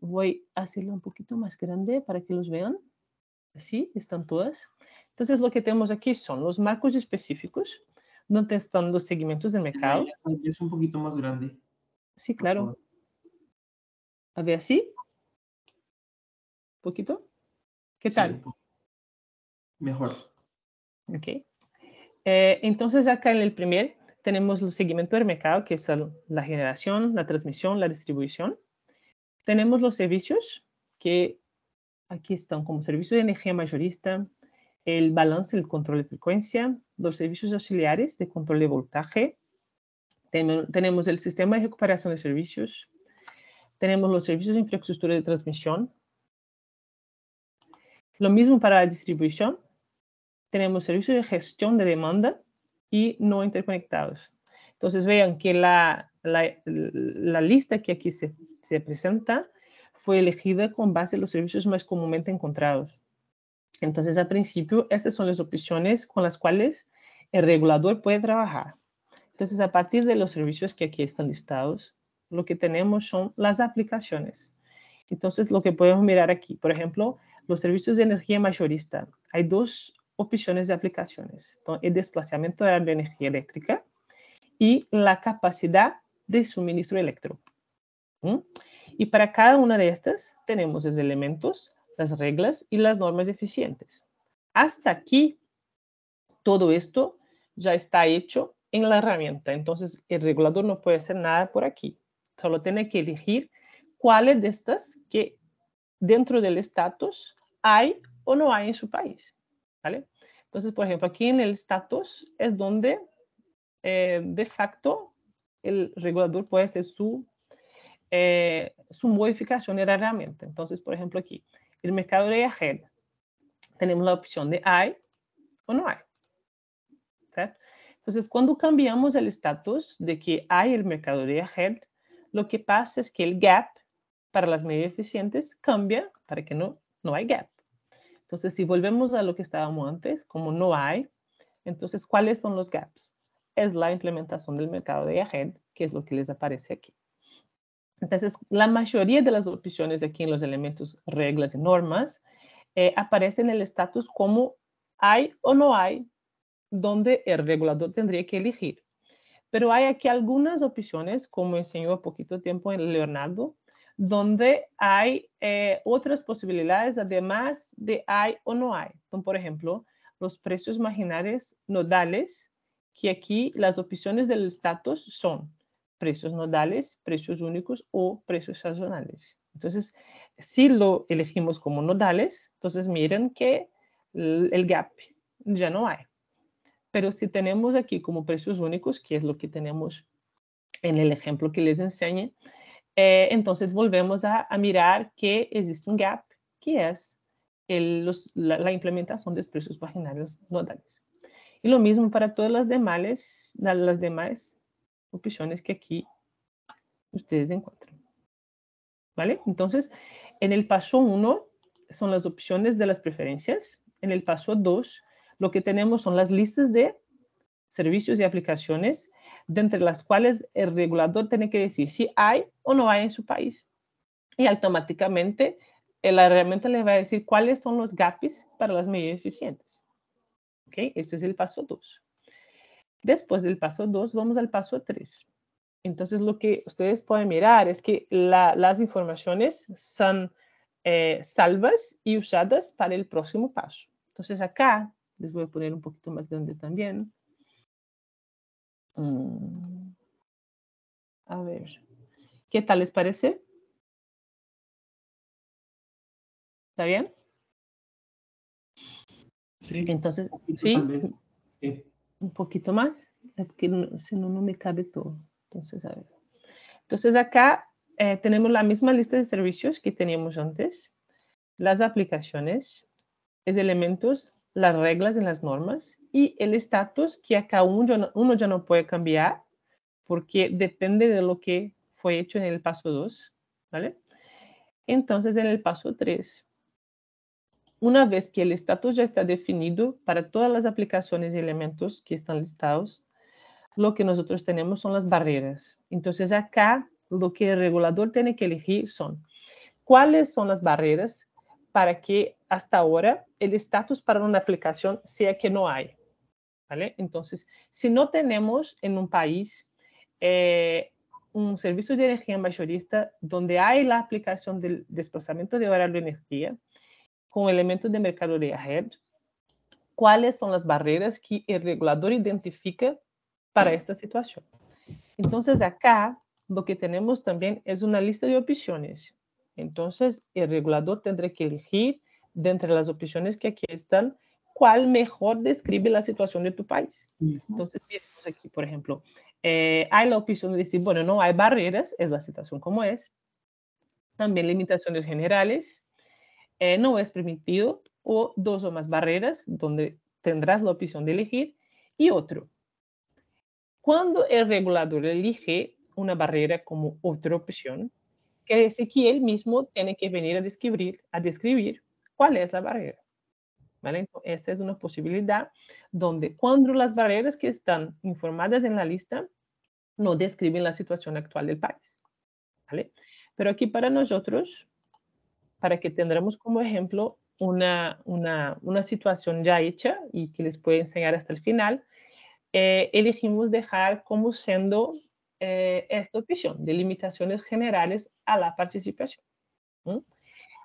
Voy a hacerlo un poquito más grande para que los vean. Así están todas. Entonces lo que tenemos aquí son los marcos específicos, donde están los segmentos de mercado. Es un poquito más grande. Sí, claro. A ver, así. ¿Un poquito? ¿Qué tal? mejor. Ok. Eh, entonces acá en el primer tenemos el seguimiento del mercado, que es la generación, la transmisión, la distribución. Tenemos los servicios, que aquí están como servicio de energía mayorista, el balance, el control de frecuencia, los servicios auxiliares de control de voltaje, tenemos el sistema de recuperación de servicios, tenemos los servicios de infraestructura de transmisión. Lo mismo para la distribución, tenemos servicios de gestión de demanda y no interconectados. Entonces vean que la, la, lista que aquí se, se presenta fue elegida con base en los servicios más comúnmente encontrados. Entonces, al principio, estas son las opciones con las cuales el regulador puede trabajar. Entonces, a partir de los servicios que aquí están listados, lo que tenemos son las aplicaciones. Entonces, lo que podemos mirar aquí, por ejemplo, los servicios de energía mayorista. Hay dos opciones de aplicaciones. el desplazamiento de la energía eléctrica y la capacidad de suministro eléctrico. ¿Mm? Y para cada una de estas tenemos los elementos, las reglas y las normas eficientes. Hasta aquí, todo esto ya está hecho en la herramienta. Entonces, el regulador no puede hacer nada por aquí. Solo tiene que elegir cuáles de estas que dentro del estatus hay o no hay en su país. ¿Vale? Entonces, por ejemplo, aquí en el status es donde eh, de facto el regulador puede hacer su, eh, su modificación de herramienta. Entonces, por ejemplo, aquí, el mercado de tenemos la opción de hay o no hay. Entonces, cuando cambiamos el status de que hay el mercado de lo que pasa es que el gap para las medidas eficientes cambia para que no, no hay gap. Entonces, si volvemos a lo que estábamos antes, como no hay, entonces, ¿cuáles son los gaps? Es la implementación del mercado de Ahead, que es lo que les aparece aquí. Entonces, la mayoría de las opciones aquí en los elementos reglas y normas eh, aparecen en el estatus como hay o no hay, donde el regulador tendría que elegir. Pero hay aquí algunas opciones, como enseñó a poquito tiempo en Leonardo, donde hay eh, otras posibilidades además de hay o no hay. por ejemplo, los precios marginales nodales, que aquí las opciones del estatus son precios nodales, precios únicos o precios sazonales. Entonces, si lo elegimos como nodales, entonces miren que el gap ya no hay. Pero si tenemos aquí como precios únicos, que es lo que tenemos en el ejemplo que les enseñé, eh, entonces volvemos a, mirar que existe un gap, que es la, implementación de precios vaginales nodales. Y lo mismo para todas las demás, opciones que aquí ustedes encuentran. ¿Vale? Entonces, en el paso 1 son las opciones de las preferencias. En el paso 2, lo que tenemos son las listas de servicios y aplicaciones entre las cuales el regulador tiene que decir si hay o no hay en su país. Y automáticamente eh, la herramienta le va a decir cuáles son los gaps para las medidas eficientes. ¿Ok? Eso es el paso 2. Después del paso 2, vamos al paso 3. Entonces, lo que ustedes pueden mirar es que las informaciones son eh, salvas y usadas para el próximo paso. Entonces, acá les voy a poner un poquito más grande también. Mm. A ver, ¿qué tal les parece? ¿Está bien? Sí. Entonces, sí. Un poquito más, porque si no, no me cabe todo. Entonces, a ver. Entonces, acá eh, tenemos la misma lista de servicios que teníamos antes, las aplicaciones, los elementos las reglas y las normas y el estatus que acá uno, uno ya no puede cambiar porque depende de lo que fue hecho en el paso 2, Entonces, en el paso 3, una vez que el estatus ya está definido para todas las aplicaciones y elementos que están listados, lo que nosotros tenemos son las barreras. Entonces, acá lo que el regulador tiene que elegir son cuáles son las barreras para que hasta ahora el estatus para una aplicación sea que no hay. ¿vale? Entonces, si no tenemos en un país eh, un servicio de energía mayorista donde hay la aplicación del desplazamiento de horario de energía con elementos de mercadería red, cuáles son las barreras que el regulador identifica para esta situación. Entonces, acá lo que tenemos también es una lista de opciones entonces, el regulador tendrá que elegir de entre las opciones que aquí están cuál mejor describe la situación de tu país. Entonces, aquí, por ejemplo, eh, hay la opción de decir, bueno, no hay barreras, es la situación como es. También limitaciones generales, eh, no es permitido, o dos o más barreras, donde tendrás la opción de elegir. Y otro, cuando el regulador elige una barrera como otra opción, Quiere decir que él mismo tiene que venir a describir a es la es la barrera, ¿Vale? esta es una posibilidad donde cuando las barreras que están informadas en la lista no describen la situación actual del país. ¿Vale? Pero aquí para nosotros, para que tendremos como ejemplo una, situación ya hecha y que les puedo enseñar hasta el final, eh, elegimos dejar como siendo eh, esta opción de limitaciones generales a la participación.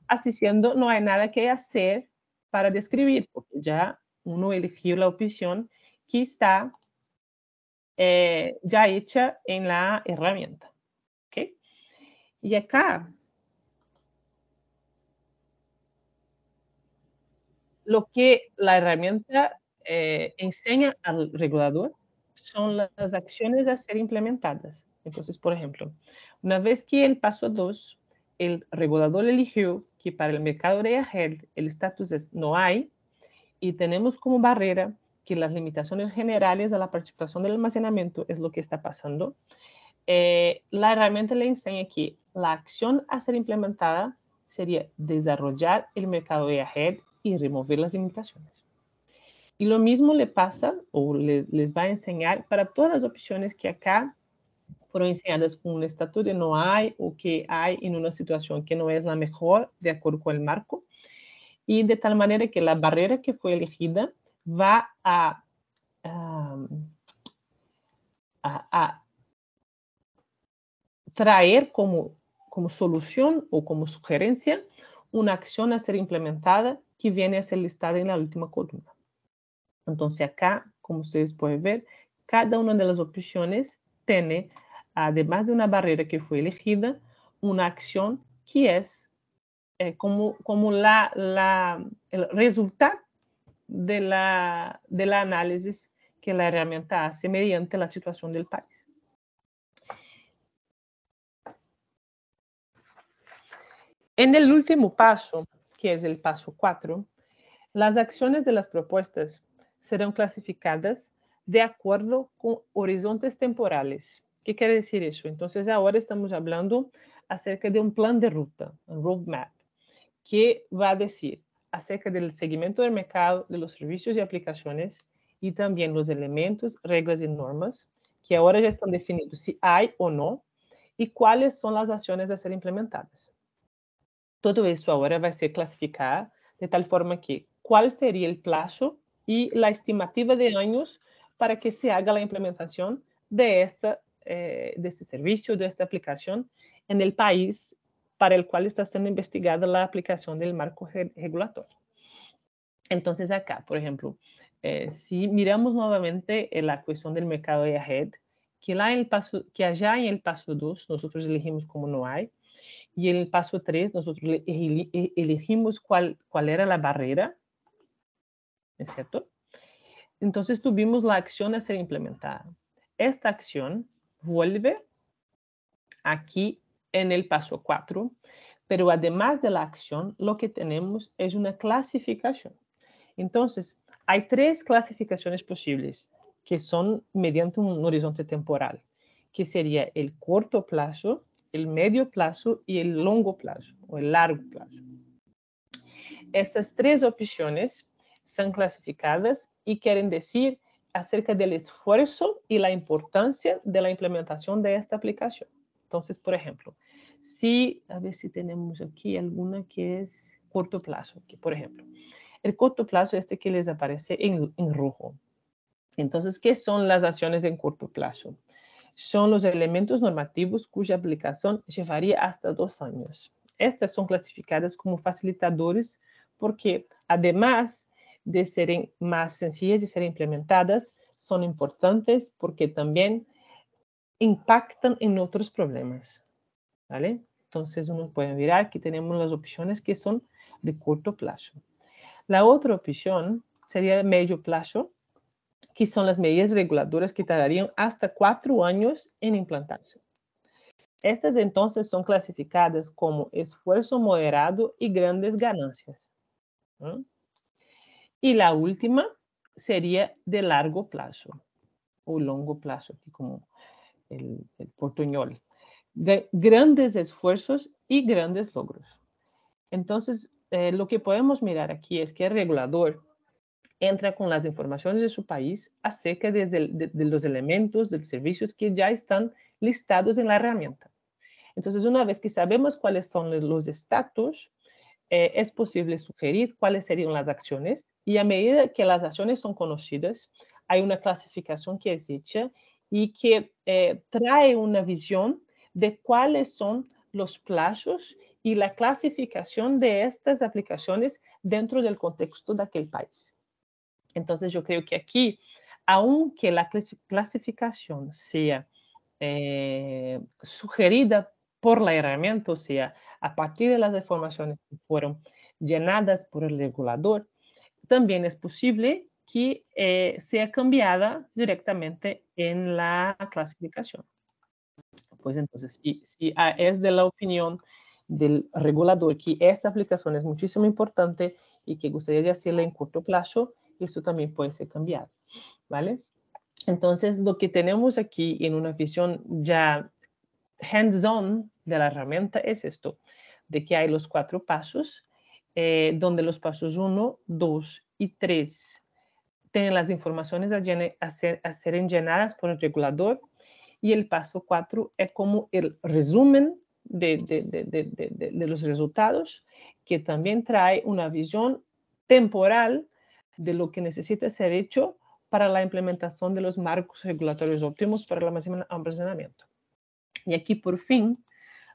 Así siendo, no hay nada que hacer para describir, porque ya uno eligió la opción que está eh, ya hecha en la herramienta. ¿Okay? Y acá lo que la herramienta eh, enseña al regulador son las acciones a ser implementadas. Entonces, por ejemplo, una vez que el paso 2, el regulador eligió que para el mercado de ahead el estatus es no hay y tenemos como barrera que las limitaciones generales a la participación del almacenamiento es lo que está pasando. Eh, la herramienta le enseña que la acción a ser implementada sería desarrollar el mercado de ahead y remover las limitaciones. Y lo mismo le pasa o les va a enseñar para todas las opciones que acá fueron enseñadas con un estatuto de no hay o que hay en una situación que no es la mejor de acuerdo con el marco. Y de tal manera que la barrera que fue elegida va a, traer como, como solución o como sugerencia una acción a ser implementada que viene a ser listada en la última columna. Entonces acá, como ustedes pueden ver, cada una de las opciones tiene, además de una barrera que fue elegida, una acción que es eh, como, como la, el resultado de la, análisis que la herramienta hace mediante la situación del país. En el último paso, que es el paso 4, las acciones de las propuestas serão classificadas de acordo com horizontes temporais. O que quer dizer isso? Então, agora estamos falando acerca de um plano de ruta, um roadmap, que vai dizer acerca do segmento do mercado, dos serviços e aplicações e também os elementos, regras e normas que agora já estão definidos se há ou não e quais são as ações a serem implementadas. Tudo isso agora vai ser classificado de tal forma que qual seria o prazo y la estimativa de años para que se haga la implementación de, esta, eh, de este servicio, de esta aplicación en el país para el cual está siendo investigada la aplicación del marco regulatorio. Entonces acá, por ejemplo, eh, si miramos nuevamente la cuestión del mercado de AHEAD, que, la en el paso, que allá en el paso 2 nosotros elegimos como no hay, y en el paso 3 nosotros elegimos cuál, cuál era la barrera entonces tuvimos la acción a ser implementada. Esta acción vuelve aquí en el paso 4, pero además de la acción, lo que tenemos es una clasificación. Entonces, hay tres clasificaciones posibles que son mediante un horizonte temporal, que sería el corto plazo, el medio plazo y el largo plazo o el largo plazo. Estas tres opciones son clasificadas y quieren decir acerca del esfuerzo y la importancia de la implementación de esta aplicación. Entonces, por ejemplo, si, a ver si tenemos aquí alguna que es corto plazo, que por ejemplo, el corto plazo este que les aparece en, en rojo. Entonces, ¿qué son las acciones en corto plazo? Son los elementos normativos cuya aplicación llevaría hasta dos años. Estas son clasificadas como facilitadores porque, además, de ser más sencillas de ser implementadas, son importantes porque también impactan en otros problemas. ¿vale? Entonces uno puede mirar ah, que tenemos las opciones que son de corto plazo. La otra opción sería de medio plazo, que son las medidas reguladoras que tardarían hasta cuatro años en implantarse. Estas entonces son clasificadas como esfuerzo moderado y grandes ganancias. Y la última sería de largo plazo o longo plazo, aquí como el, portuñol. grandes esfuerzos y grandes logros. Entonces, eh, lo que podemos mirar aquí es que el regulador entra con las informaciones de su país acerca de, los elementos, de los servicios que ya están listados en la herramienta. Entonces, una vez que sabemos cuáles son los estatus, eh, es posible sugerir cuáles serían las acciones y a medida que las acciones son conocidas, hay una clasificación que es hecha y que eh, trae una visión de cuáles son los plazos y la clasificación de estas aplicaciones dentro del contexto de aquel país. Entonces yo creo que aquí, aunque la clasificación sea eh, sugerida por la herramienta, o sea, a partir de las informaciones que fueron llenadas por el regulador, también es posible que eh, sea cambiada directamente en la clasificación. Pues entonces, si, si ah, es de la opinión del regulador que esta aplicación es muchísimo importante y que gustaría hacerla en corto plazo, esto también puede ser cambiado, ¿vale? Entonces, lo que tenemos aquí en una visión ya hands-on de la herramienta es esto, de que hay los cuatro pasos, eh, donde los pasos 1, 2 y 3 tienen las informaciones a, ser, a llenadas por el regulador y el paso 4 es como el resumen de, de, los resultados, que también trae una visión temporal de lo que necesita ser hecho para la implementación de los marcos regulatorios óptimos para el almacenamiento. Y aquí por fin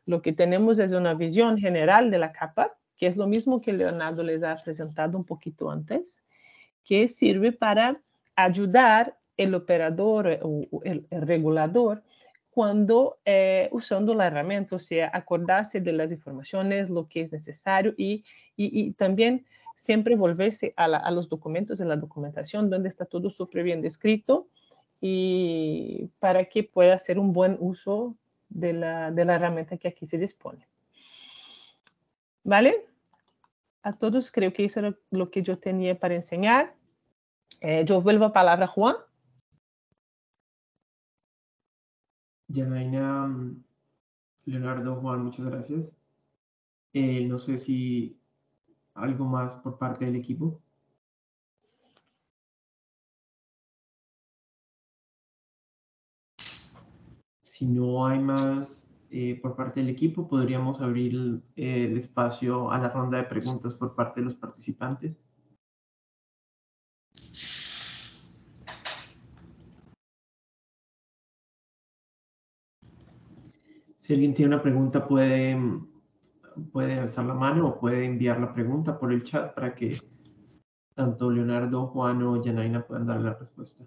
lo que tenemos es una visión general de la capa, que es lo mismo que Leonardo les ha presentado un poquito antes, que sirve para ayudar el operador o el, regulador cuando eh, usando la herramienta, o sea, acordarse de las informaciones, lo que es necesario y, también siempre volverse a, los documentos, de la documentación, donde está todo súper bien descrito y para que pueda hacer un buen uso de la, de la herramienta que aquí se dispone. ¿Vale? A todos creo que eso era lo que yo tenía para enseñar. Eh, yo vuelvo a palabra a Juan. Yanaina, mm, Leonardo, Juan, muchas gracias. Eh, no sé si algo más por parte del equipo. si no hay más eh, por parte del equipo, podríamos abrir el, espacio a la ronda de preguntas por parte de los participantes. Si alguien tiene una pregunta, puede, puede alzar la mano o puede enviar la pregunta por el chat para que tanto Leonardo, Juan o Yanaina puedan dar la respuesta.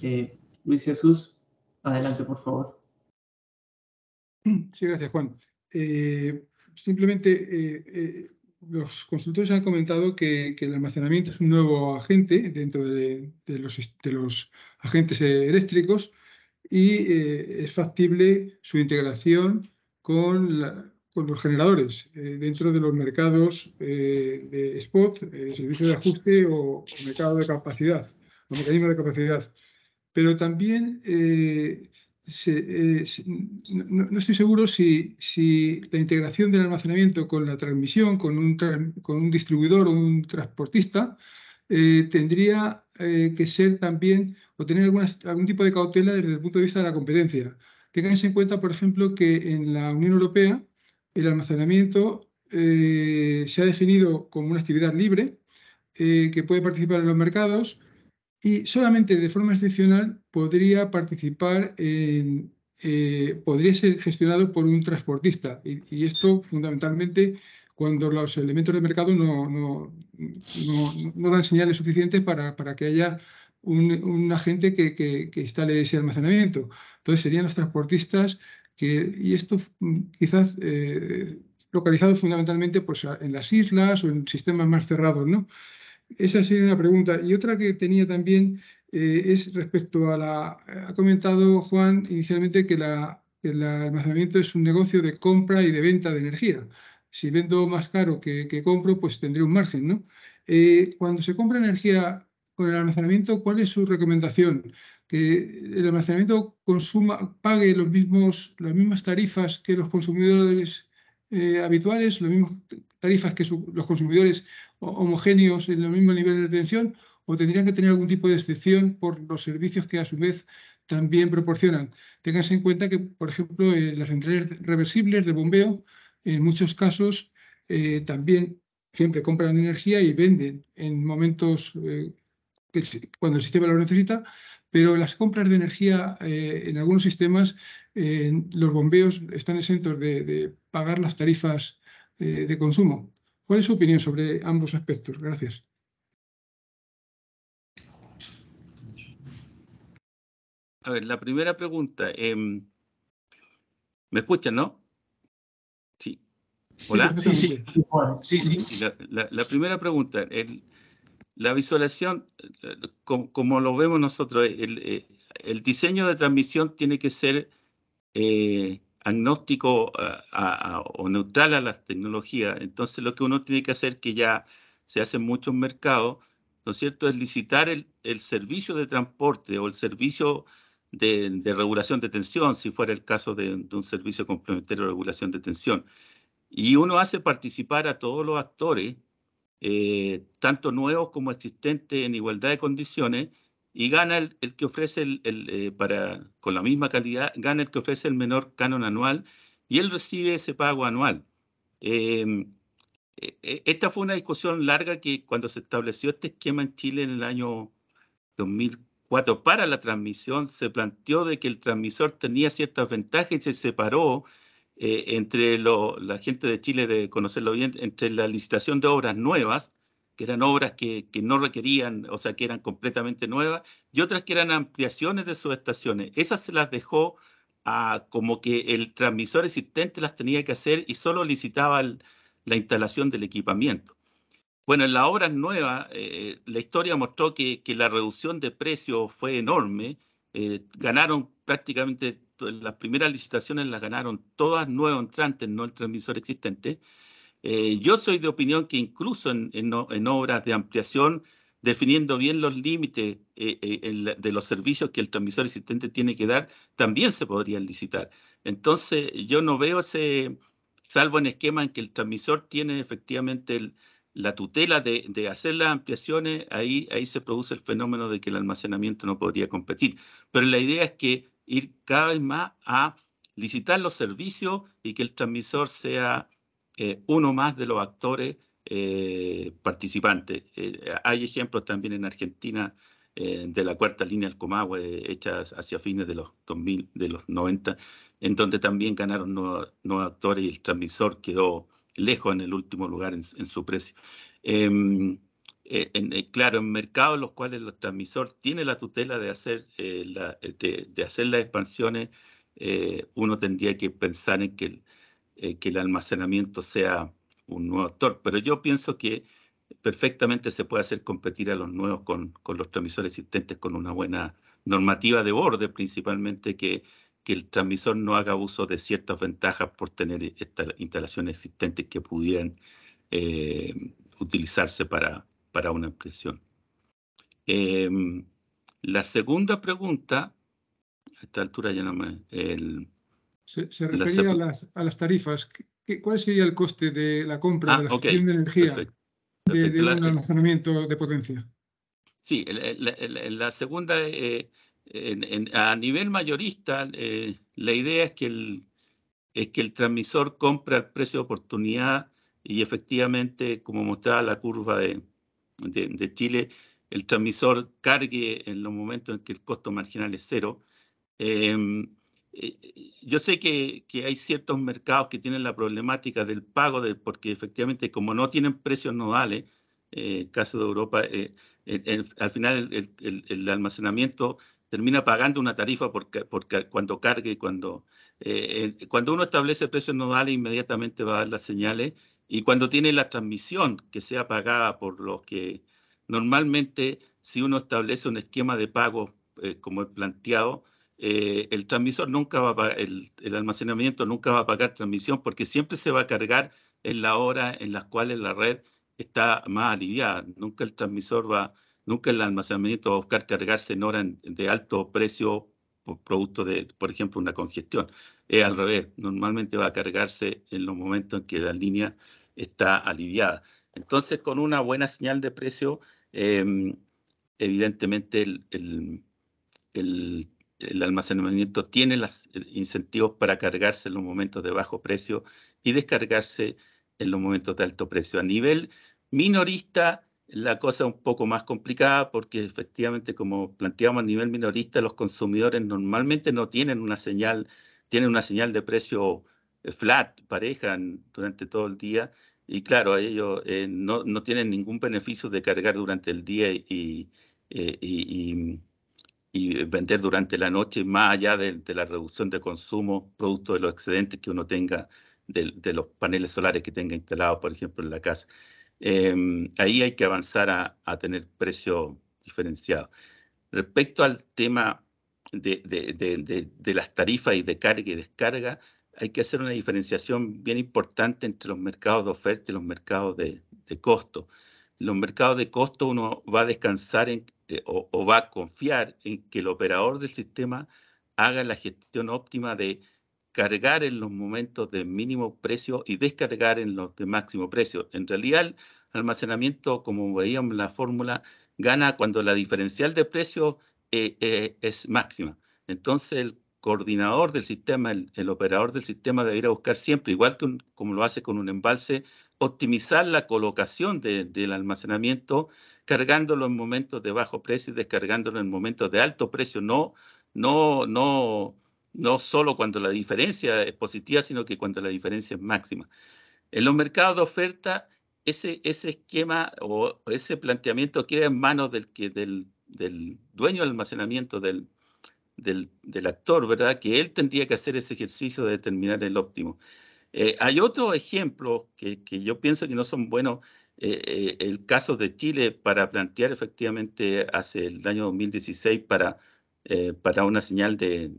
Eh, Luis Jesús, Adelante, por favor. Sí, gracias, Juan. Eh, simplemente, eh, eh, los consultores han comentado que, el almacenamiento es un nuevo agente dentro de, los, agentes eléctricos y es factible su integración con, los generadores dentro de los mercados de spot, servicio de ajuste o, o mercado de capacidad, o mecanismo de capacidad pero también eh, eh, no, estoy seguro si, la integración del almacenamiento con la transmisión, con un, distribuidor o un transportista, eh, tendría que ser también o tener algún tipo de cautela desde el punto de vista de la competencia. Ténganse en cuenta, por ejemplo, que en la Unión Europea el almacenamiento se ha definido como una actividad libre que puede participar en los mercados y solamente de forma excepcional podría participar en, eh, podría ser gestionado por un transportista. Y, esto fundamentalmente cuando los elementos de mercado no, dan señales suficientes para, que haya un, agente que, instale ese almacenamiento. Entonces serían los transportistas que, y esto mm, quizás eh, localizado fundamentalmente pues, en las islas o en sistemas más cerrados, ¿no? Esa sería una pregunta. Y otra que tenía también eh, es respecto a la... Ha comentado Juan inicialmente que, la, el almacenamiento es un negocio de compra y de venta de energía. Si vendo más caro que, compro, pues tendré un margen, ¿no? Eh, cuando se compra energía con el almacenamiento, ¿cuál es su recomendación? ¿Que el almacenamiento consuma, pague los mismos, las mismas tarifas que los consumidores eh, habituales, las mismas tarifas que los consumidores homogéneos en los mismos niveles de tensión o tendrían que tener algún tipo de excepción por los servicios que a su vez también proporcionan. Ténganse en cuenta que, por ejemplo, eh, las centrales reversibles de bombeo, en muchos casos, eh, también siempre compran energía y venden en momentos cuando el sistema lo necesita, pero las compras de energía eh, en algunos sistemas, eh, los bombeos están exentos de, pagar las tarifas eh, de consumo. ¿Cuál es su opinión sobre ambos aspectos? Gracias. A ver, la primera pregunta. Em, ¿Me escuchan, no? Sí. Hola. Sí, sí. sí, sí. La, primera pregunta. La visualización, eh, eh, como, lo vemos nosotros, eh, el, diseño de transmisión tiene que ser agnóstico o neutral a las tecnologías. Entonces lo que uno tiene que hacer, que ya se hace en muchos mercados, es cierto?, es licitar el, servicio de transporte o el servicio de, regulación de tensión, si fuera el caso de, de, un servicio complementario de regulación de tensión. Y uno hace participar a todos los actores eh, tanto nuevos como existentes en igualdad de condiciones, y gana el, que ofrece el, eh, para, con la misma calidad, gana el que ofrece el menor canon anual y él recibe ese pago anual. Em, e, e, esta fue una discusión larga que cuando se estableció este esquema en Chile en el año 2004 para la transmisión, se planteó de que el transmisor tenía ciertas ventajas y se separó eh, entre la gente de Chile, de conocerlo bien, entre la licitación de obras nuevas, que eran obras que, no requerían, o sea, que eran completamente nuevas, y otras que eran ampliaciones de sus estaciones. Esas se las dejó a, como que el transmisor existente las tenía que hacer y solo licitaba la instalación del equipamiento. Bueno, en las obras nuevas, eh, eh, la historia mostró que, la reducción de precios fue enorme. ganaron prácticamente las primeras licitaciones las ganaron todas nuevos entrantes, no el transmisor existente. Eh, yo soy de opinión que incluso en, en, obras de ampliación, definiendo bien los límites eh, eh, de los servicios que el transmisor existente tiene que dar, también se podrían licitar. Entonces, yo no veo ese, salvo en esquema en que el transmisor tiene efectivamente la tutela de, hacer las ampliaciones, ahí, ahí se produce el fenómeno de que el almacenamiento no podría competir. Pero la idea es que ir cada vez más a licitar los servicios y que el transmisor sea eh, uno más de los actores eh, participantes. Eh, hay ejemplos también en Argentina de la cuarta línea del Comahue, hecha hacia fines de los 2000, de los 90, en donde también ganaron nuevos, actores y el transmisor quedó lejos en el último lugar en su precio. Em, eh, eh, claro, en mercados en los cuales los transmisores tiene la tutela de hacer, eh, de, hacer las expansiones, uno tendría que pensar en que el, almacenamiento sea un nuevo actor. Pero yo pienso que perfectamente se puede hacer competir a los nuevos con, los transmisores existentes con una buena normativa de borde, principalmente que, que el transmisor no haga uso de ciertas ventajas por tener estas instalaciones existentes que pudieran utilizarse para, para una impresión. Em, la segunda pregunta, a esta altura ya no me... se, refería a, las, tarifas. ¿Cuál sería el coste de la compra ah, de la de energía de, un eh, de potencia? Sí, la, segunda, eh, a nivel mayorista, eh, la idea es que, el, es que el transmisor compra al precio de oportunidad y efectivamente, como mostraba la curva de, de, Chile el transmisor cargue en los momentos en que el costo marginal es cero. Em, eh, yo sé que, que, hay ciertos mercados que tienen la problemática del pago, de, porque efectivamente como no tienen precios nodales, eh, caso de Europa, eh, al final el, almacenamiento termina pagando una tarifa porque cuando cargue, cuando, eh, cuando uno establece precios nodales inmediatamente va a dar las señales y cuando tiene la transmisión que sea pagada por los que normalmente si uno establece un esquema de pago eh, como el planteado, eh, el transmisor nunca va a el, almacenamiento nunca va a pagar transmisión porque siempre se va a cargar en la hora en la cual la red está más aliviada. Nunca el transmisor va, nunca el almacenamiento va a buscar cargarse en hora de alto precio por producto de, por ejemplo, una congestión. Es al revés, normalmente va a cargarse en los momentos en que la línea está aliviada. Entonces, con una buena señal de precio, em, evidentemente el, almacenamiento tiene los eh, incentivos para cargarse en los momentos de bajo precio y descargarse en los momentos de alto precio. A nivel minorista, la cosa es un poco más complicada porque efectivamente, como planteamos a nivel minorista, los consumidores normalmente no tienen una señal, tienen una señal de precio eh, flat, pareja, durante todo el día y claro, ellos eh, no, tienen ningún beneficio de cargar durante el día y, eh, y, vender durante la noche, más allá de, la reducción de consumo producto de los excedentes que uno tenga de, los paneles solares que tenga instalados, por ejemplo, en la casa. Em, ahí hay que avanzar a, tener precios diferenciados. Respecto al tema de, de las tarifas y de carga y descarga, hay que hacer una diferenciación bien importante entre los mercados de oferta y los mercados de, costo. los mercados de costo uno va a descansar eh, o, va a confiar en que el operador del sistema haga la gestión óptima de cargar en los momentos de mínimo precio y descargar en los de máximo precio. En realidad, el almacenamiento, como veíamos en la fórmula, gana cuando la diferencial de precio eh, eh, es máxima. Entonces, el coordinador del sistema, el, operador del sistema ir a buscar siempre, igual que como lo hace con un embalse, optimizar la colocación del almacenamiento, cargándolo en momentos de bajo precio y descargándolo en momentos de alto precio, no, no, no, no solo cuando la diferencia es positiva, sino que cuando la diferencia es máxima. En los mercados de oferta, ese, ese esquema o ese planteamiento queda en manos del, del, del dueño del almacenamiento, del, del, actor, ¿verdad? Que él tendría que hacer ese ejercicio de determinar el óptimo. Eh, hay otro ejemplo que, yo pienso que no son buenos. Eh, eh, el caso de Chile para plantear efectivamente hace el año 2016 para, para una señal de,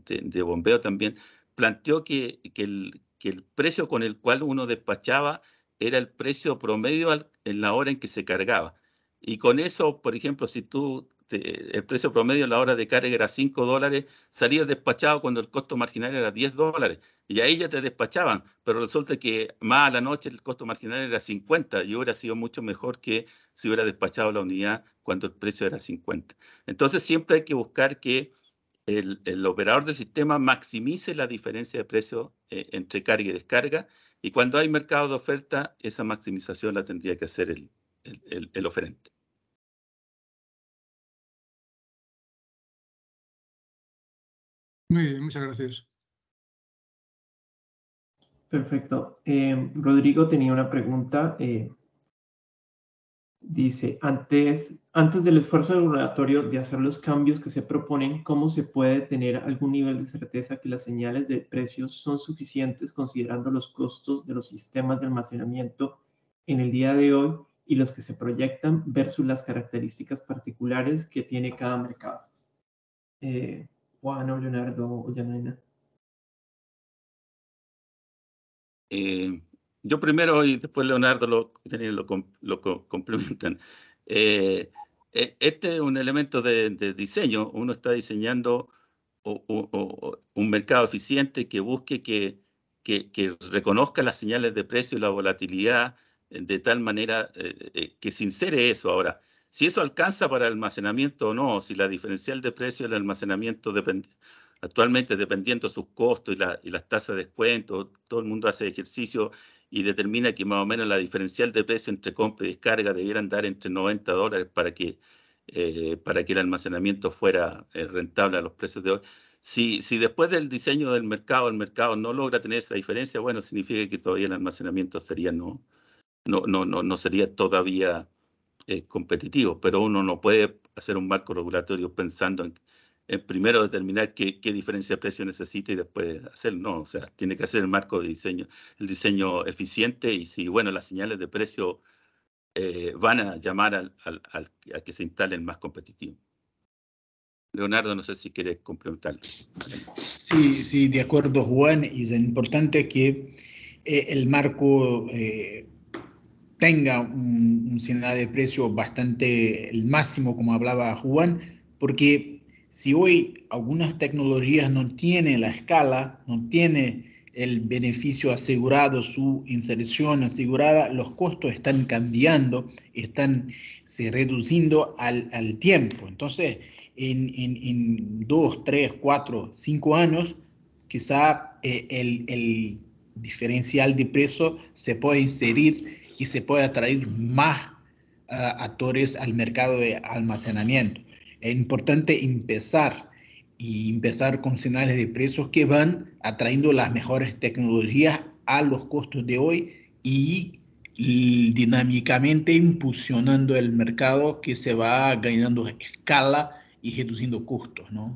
bombeo también, planteó que, el, que el precio con el cual uno despachaba era el precio promedio en la hora en que se cargaba. Y con eso, por ejemplo, si tú este, el precio promedio en la hora de carga era 5 dólares, salía despachado cuando el costo marginal era 10 dólares. Y ahí ya te despachaban, pero resulta que más a la noche el costo marginal era 50 y hubiera sido mucho mejor que si hubiera despachado la unidad cuando el precio era 50. Entonces siempre hay que buscar que el, operador del sistema maximice la diferencia de precio eh, entre carga y descarga y cuando hay mercado de oferta, esa maximización la tendría que hacer el oferente. Muy muchas gracias. Perfecto. Eh, Rodrigo tenía una pregunta. Eh, dice, antes, antes del esfuerzo regulatorio de hacer los cambios que se proponen, ¿cómo se puede tener algún nivel de certeza que las señales de precios son suficientes considerando los costos de los sistemas de almacenamiento en el día de hoy y los que se proyectan versus las características particulares que tiene cada mercado? Eh, Juan o Leonardo o hay Eh, yo primero y después Leonardo lo, lo, lo, complementan. Eh, e, este es un elemento de, diseño. Uno está diseñando un mercado eficiente que busque que, que, reconozca las señales de precio y la volatilidad eh, de tal manera eh, que se insere eso. Ahora, si eso alcanza para almacenamiento o no, si la diferencial de precio del almacenamiento actualmente dependiendo de sus costos y, las tasas de descuento, todo el mundo hace ejercicio y determina que más o menos la diferencial de precio entre compra y descarga debieran dar entre 90 dólares para que, eh, para que el almacenamiento fuera eh, rentable a los precios de hoy. Si, si, después del diseño del mercado el mercado no logra tener esa diferencia, bueno, significa que todavía el almacenamiento sería no, no, no, no, no sería todavía eh, competitivo, pero uno no puede hacer un marco regulatorio pensando en, primero determinar qué, qué, diferencia de precio necesita y después hacer, no, o sea, tiene que hacer el marco de diseño, el diseño eficiente y si, bueno, las señales de precio eh, van a llamar al, a que se instalen más competitivos. Leonardo, no sé si quieres complementar. Sí, sí, de acuerdo, Juan. Y es importante que eh, el marco eh, tenga un, señal de precio bastante el máximo, como hablaba Juan, porque si hoy algunas tecnologías no tienen la escala, no tienen el beneficio asegurado, su inserción asegurada, los costos están cambiando, están se reduciendo al, al tiempo. Entonces, en, en, dos, tres, cuatro, cinco años, quizá eh, el, el, diferencial de precio se puede inserir y se puede atraer más ah, actores al mercado de almacenamiento. Es importante empezar y empezar con señales de precios que van atrayendo las mejores tecnologías a los costos de hoy y dinámicamente impulsionando el mercado que se va ganando escala y reduciendo costos, ¿no?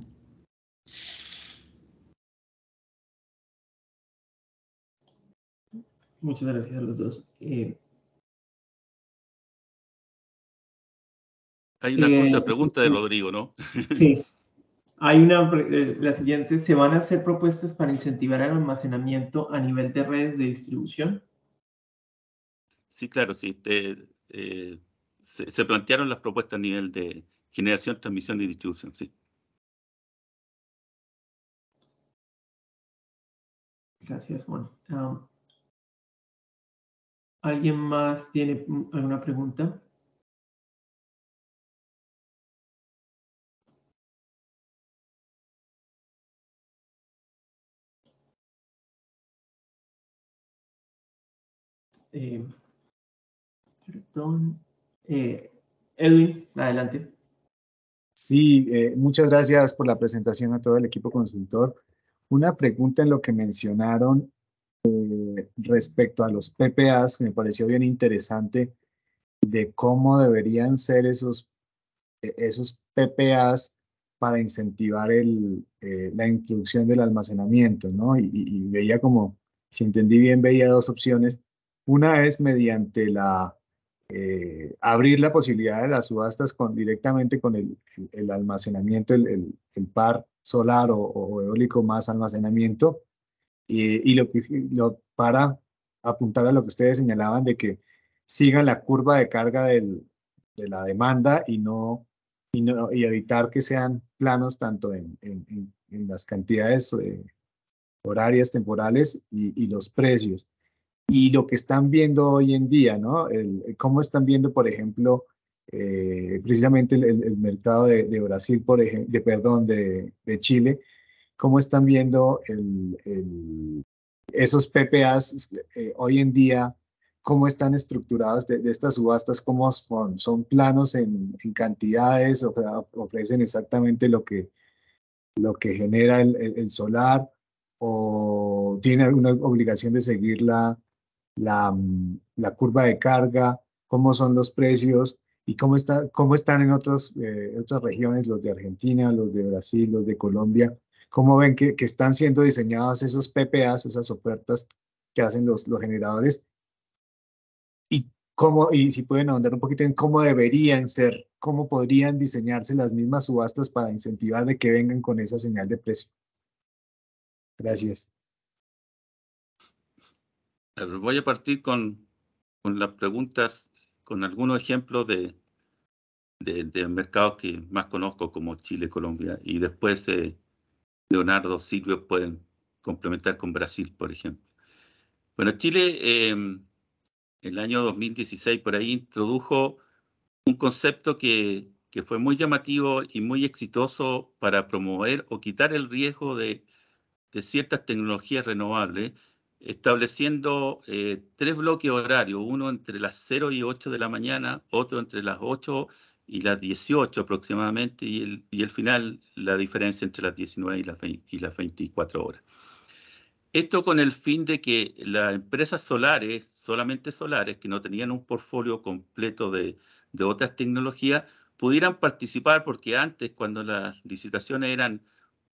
Muchas gracias a los dos. Eh, Hay una otra eh, pregunta de Rodrigo, ¿no? Sí. Hay una, eh, la siguiente, ¿se van a hacer propuestas para incentivar el almacenamiento a nivel de redes de distribución? Sí, claro, sí. Eh, se, plantearon las propuestas a nivel de generación, transmisión y distribución, sí. Gracias, Juan. Ah, ¿Alguien más tiene alguna pregunta? Eh, eh, Edwin, adelante. Sí, eh, muchas gracias por la presentación a todo el equipo consultor. Una pregunta en lo que mencionaron eh, respecto a los PPAs, me pareció bien interesante, de cómo deberían ser esos, esos PPAs para incentivar el, la introducción del almacenamiento, ¿no? y, veía como, si entendí bien, veía dos opciones. Una es mediante la eh, abrir la posibilidad de las subastas con, directamente con el, almacenamiento, el, par solar o, eólico más almacenamiento, eh, y lo, para apuntar a lo que ustedes señalaban de que sigan la curva de carga del, de la demanda y no, y no y evitar que sean planos tanto en, en, las cantidades eh, horarias temporales y los precios y lo que están viendo hoy en día, ¿no? cómo están viendo, por ejemplo, eh, precisamente el, mercado de, Brasil, por ejemplo, de, perdón, de, Chile, cómo están viendo el, esos PPAs eh, hoy en día, cómo están estructuradas de, estas subastas, cómo son, son planos en, cantidades, ofrecen exactamente lo que, lo que genera el, solar o tiene alguna obligación de seguirla? la, la curva de carga, cómo son los precios y cómo, está, cómo están en otros, eh, otras regiones, los de Argentina, los de Brasil, los de Colombia, cómo ven que, que están siendo diseñados esos PPAs, esas ofertas que hacen los, los generadores y cómo, y si pueden ahondar un poquito en cómo deberían ser, cómo podrían diseñarse las mismas subastas para incentivar de que vengan con esa señal de precio. Gracias voy a partir con, con las preguntas, con algunos ejemplos de, de, mercados que más conozco, como Chile, Colombia, y después eh, Leonardo, Silvio pueden complementar con Brasil, por ejemplo. Bueno, Chile en em, el año 2016 por ahí introdujo un concepto que, que fue muy llamativo y muy exitoso para promover o quitar el riesgo de ciertas tecnologías renovables estableciendo eh, tres bloques horarios, uno entre las 0 y 8 de la mañana, otro entre las 8 y las 18 aproximadamente, y el, y el final, la diferencia entre las 19 y las, 20, y las 24 horas. Esto con el fin de que las empresas solares, solamente solares, que no tenían un portfolio completo de, de otras tecnologías, pudieran participar, porque antes cuando las licitaciones eran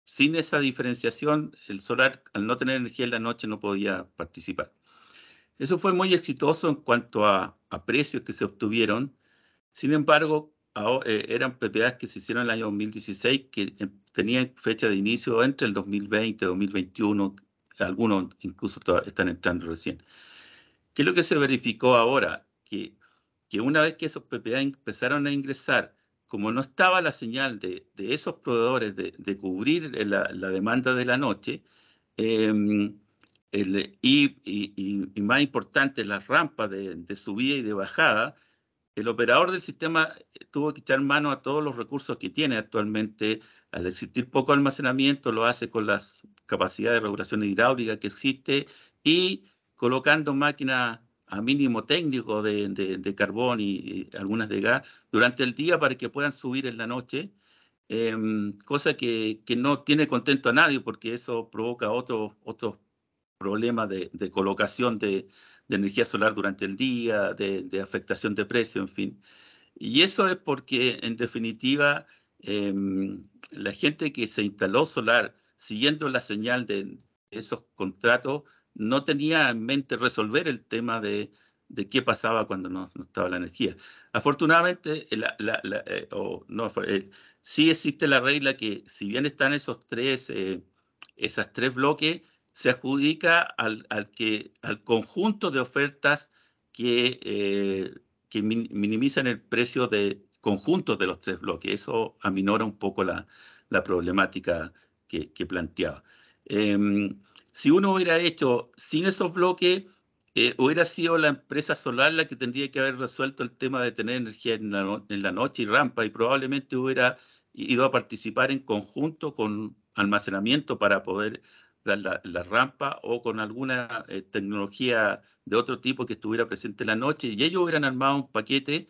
sin esa diferenciación, el solar, al no tener energía en la noche, no podía participar. Eso fue muy exitoso en cuanto a, a precios que se obtuvieron. Sin embargo, eh, eran PPAs que se hicieron en el año 2016 que eh, tenían fecha de inicio entre el 2020 y 2021, algunos incluso están entrando recién. ¿Qué es lo que se verificó ahora? Que, que una vez que esos PPAs empezaron a ingresar como no estaba la señal de, esos proveedores de, cubrir eh, la, demanda de la noche, em, y, más importante, la rampa de, de, subida y de bajada, el operador del sistema eh, tuvo que echar mano a todos los recursos que tiene actualmente. Al existir poco almacenamiento, lo hace con las capacidades de regulación hidráulica que existe y colocando máquinas a mínimo técnico de, de, carbón y, algunas de gas durante el día para que puedan subir en la noche, em, cosa que, que, no tiene contento a nadie porque eso provoca otros otros problemas de, colocación de, energía solar durante el día, de, afectación de precio, en fin. Y eso es porque, en definitiva, em, la gente que se instaló solar siguiendo la señal de esos contratos, no tenía en mente resolver el tema de, de qué pasaba cuando no, estaba la energía. Afortunadamente, eh, la, eh, no, eh, existe la regla que si bien están esos tres, esas tres bloques, se adjudica al, al, que, al conjunto de ofertas que, que minimizan el precio de conjuntos de los tres bloques. Eso aminora un poco la, problemática que, que planteaba. Em, si uno hubiera hecho sin esos bloques, eh, hubiera sido la empresa solar la que tendría que haber resuelto el tema de tener energía en la, noche y rampa, y probablemente hubiera ido a participar en conjunto con almacenamiento para poder dar la, rampa o con alguna eh, tecnología de otro tipo que estuviera presente en la noche, y ellos hubieran armado un paquete,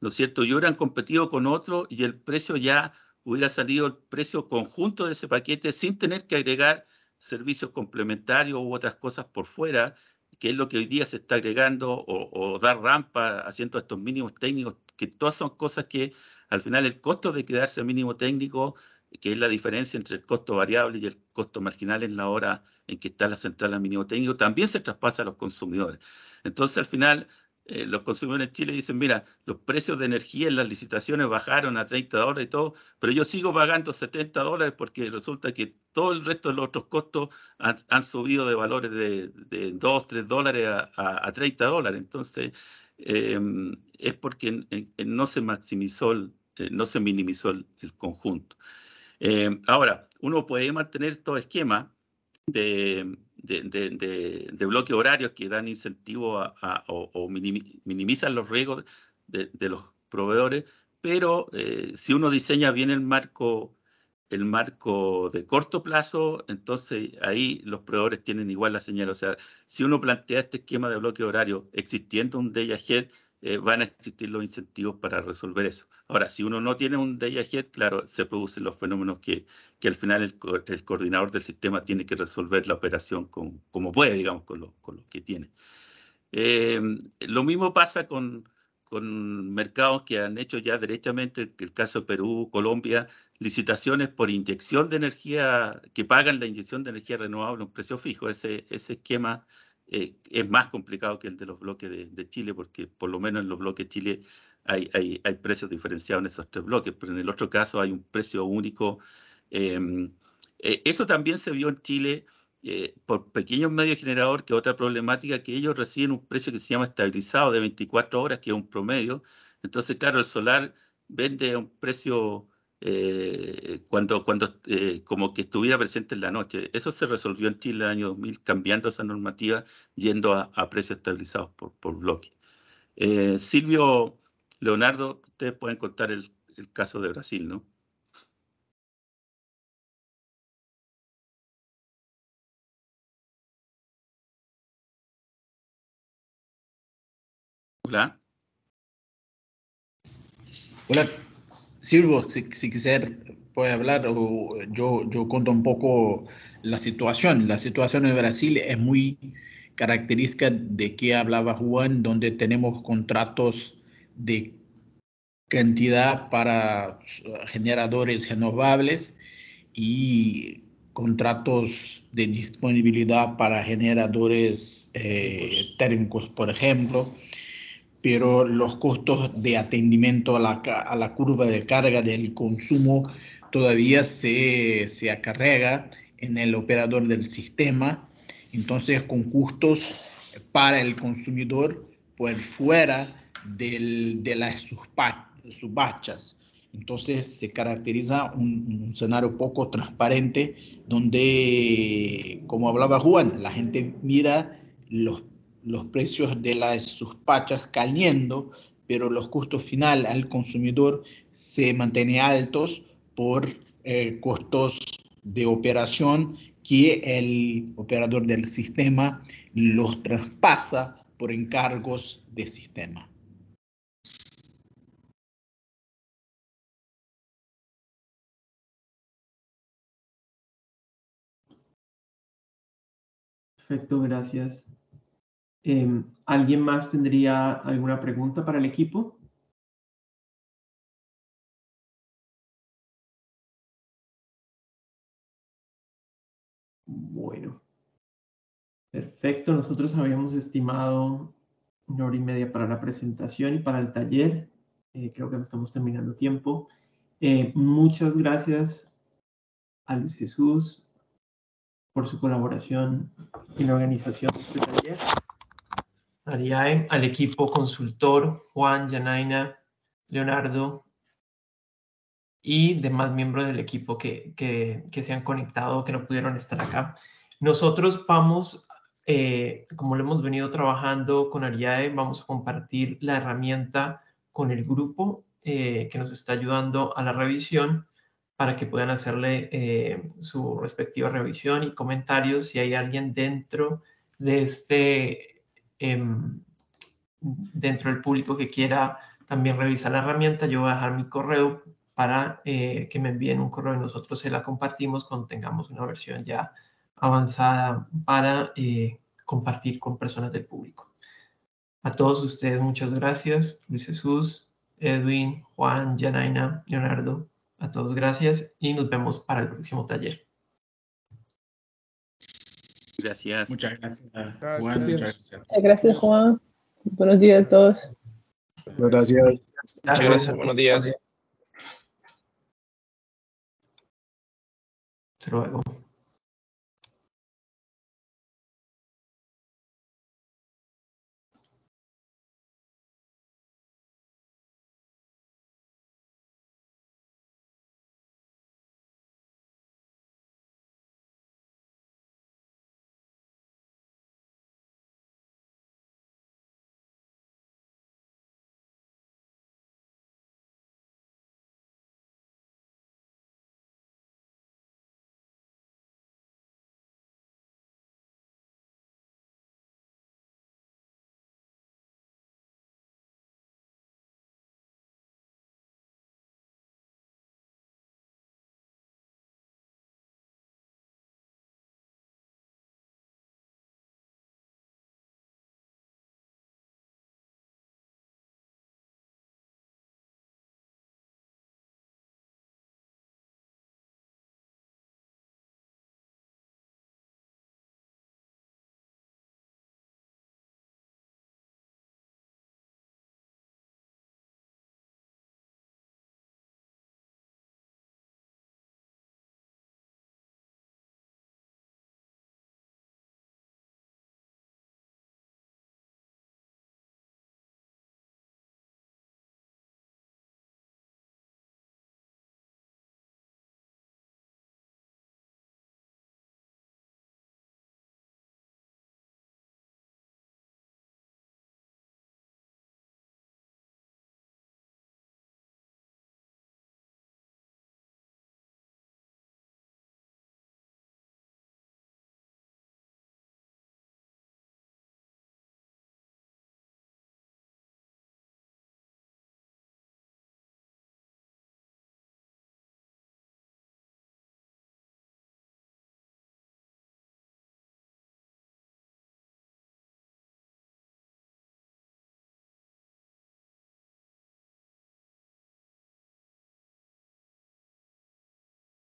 ¿no es cierto? Y hubieran competido con otro y el precio ya hubiera salido el precio conjunto de ese paquete sin tener que agregar servicios complementarios u otras cosas por fuera, que es lo que hoy día se está agregando, o, dar rampa haciendo estos mínimos técnicos, que todas son cosas que al final el costo de quedarse a mínimo técnico, que es la diferencia entre el costo variable y el costo marginal en la hora en que está la central a mínimo técnico, también se traspasa a los consumidores. Entonces al final eh, los consumidores en Chile dicen, mira, los precios de energía en las licitaciones bajaron a 30 dólares y todo, pero yo sigo pagando 70 dólares porque resulta que todo el resto de los otros costos han, subido de valores de, 2, 3 dólares a, 30 dólares. Entonces, em, es porque no se maximizó, eh, no se minimizó el, conjunto. Em, ahora, uno puede mantener todo esquema de, de, bloque de, horarios que dan incentivo a, o, minimizan los riesgos de, los proveedores, pero eh, si uno diseña bien el marco, el marco de corto plazo, entonces ahí los proveedores tienen igual la señal. O sea, si uno plantea este esquema de bloque horario existiendo un day ahead, eh, van a existir los incentivos para resolver eso. Ahora, si uno no tiene un day ahead, claro, se producen los fenómenos que, que al final el, coordinador del sistema tiene que resolver la operación con, como puede, digamos, con lo, con lo que tiene. Eh, lo mismo pasa con, con mercados que han hecho ya derechamente, el caso de Perú, Colombia, licitaciones por inyección de energía, que pagan la inyección de energía renovable a un precio fijo. Ese, ese esquema eh, es más complicado que el de los bloques de, Chile, porque por lo menos en los bloques de Chile hay, hay, precios diferenciados en esos tres bloques, pero en el otro caso hay un precio único. Em, eh, eso también se vio en Chile eh, por pequeños medios generador, que otra problemática, que ellos reciben un precio que se llama estabilizado de 24 horas, que es un promedio. Entonces, claro, el solar vende a un precio eh, cuando, cuando eh, como que estuviera presente en la noche. Eso se resolvió en Chile en el año 2000, cambiando esa normativa, yendo a, precios estabilizados por, bloque. Eh, Silvio, Leonardo, ustedes pueden contar el caso de Brasil, ¿no? Hola. Hola, sirvo si, si puede hablar. O yo, yo conto un poco la situación. La situación en Brasil es muy característica de que hablaba Juan, donde tenemos contratos de cantidad para generadores renovables y contratos de disponibilidad para generadores eh, térmicos, por ejemplo pero los costos de atendimiento a la, curva de carga del consumo todavía se, se acarrega en el operador del sistema. Entonces, con costos para el consumidor por fuera de las bachas. Entonces se caracteriza un, un, escenario poco transparente donde, como hablaba Juan, la gente mira los los precios de las suspachas pachas cayendo, pero los costos finales al consumidor se mantienen altos por eh, costos de operación que el operador del sistema los traspasa por encargos de sistema. Perfecto, gracias. Em, ¿Alguien más tendría alguna pregunta para el equipo? Bueno, perfecto. Nosotros habíamos estimado una hora y media para la presentación y para el taller. Eh, creo que estamos terminando tiempo. Eh, muchas gracias a Luis Jesús por su colaboración en la organización de este taller. ARIAE, al equipo consultor Juan, Janaina, Leonardo y demás miembros del equipo que, se han conectado, que no pudieron estar acá. Nosotros vamos, eh, como lo hemos venido trabajando con ARIAE, vamos a compartir la herramienta con el grupo eh, que nos está ayudando a la revisión para que puedan hacerle eh, su respectiva revisión y comentarios si hay alguien dentro de este Em, dentro del público que quiera también revisar la herramienta, yo voy a dejar mi correo para eh, que me envíen un correo y nosotros se la compartimos cuando tengamos una versión ya avanzada para eh, compartir con personas del público. A todos ustedes muchas gracias, Luis Jesús, Edwin, Juan, Janaina, Leonardo, a todos gracias y nos vemos para el próximo taller. Muchas gracias. gracias. Juan, Buenos días a todos. Gracias. Muchas gracias. Buenos días.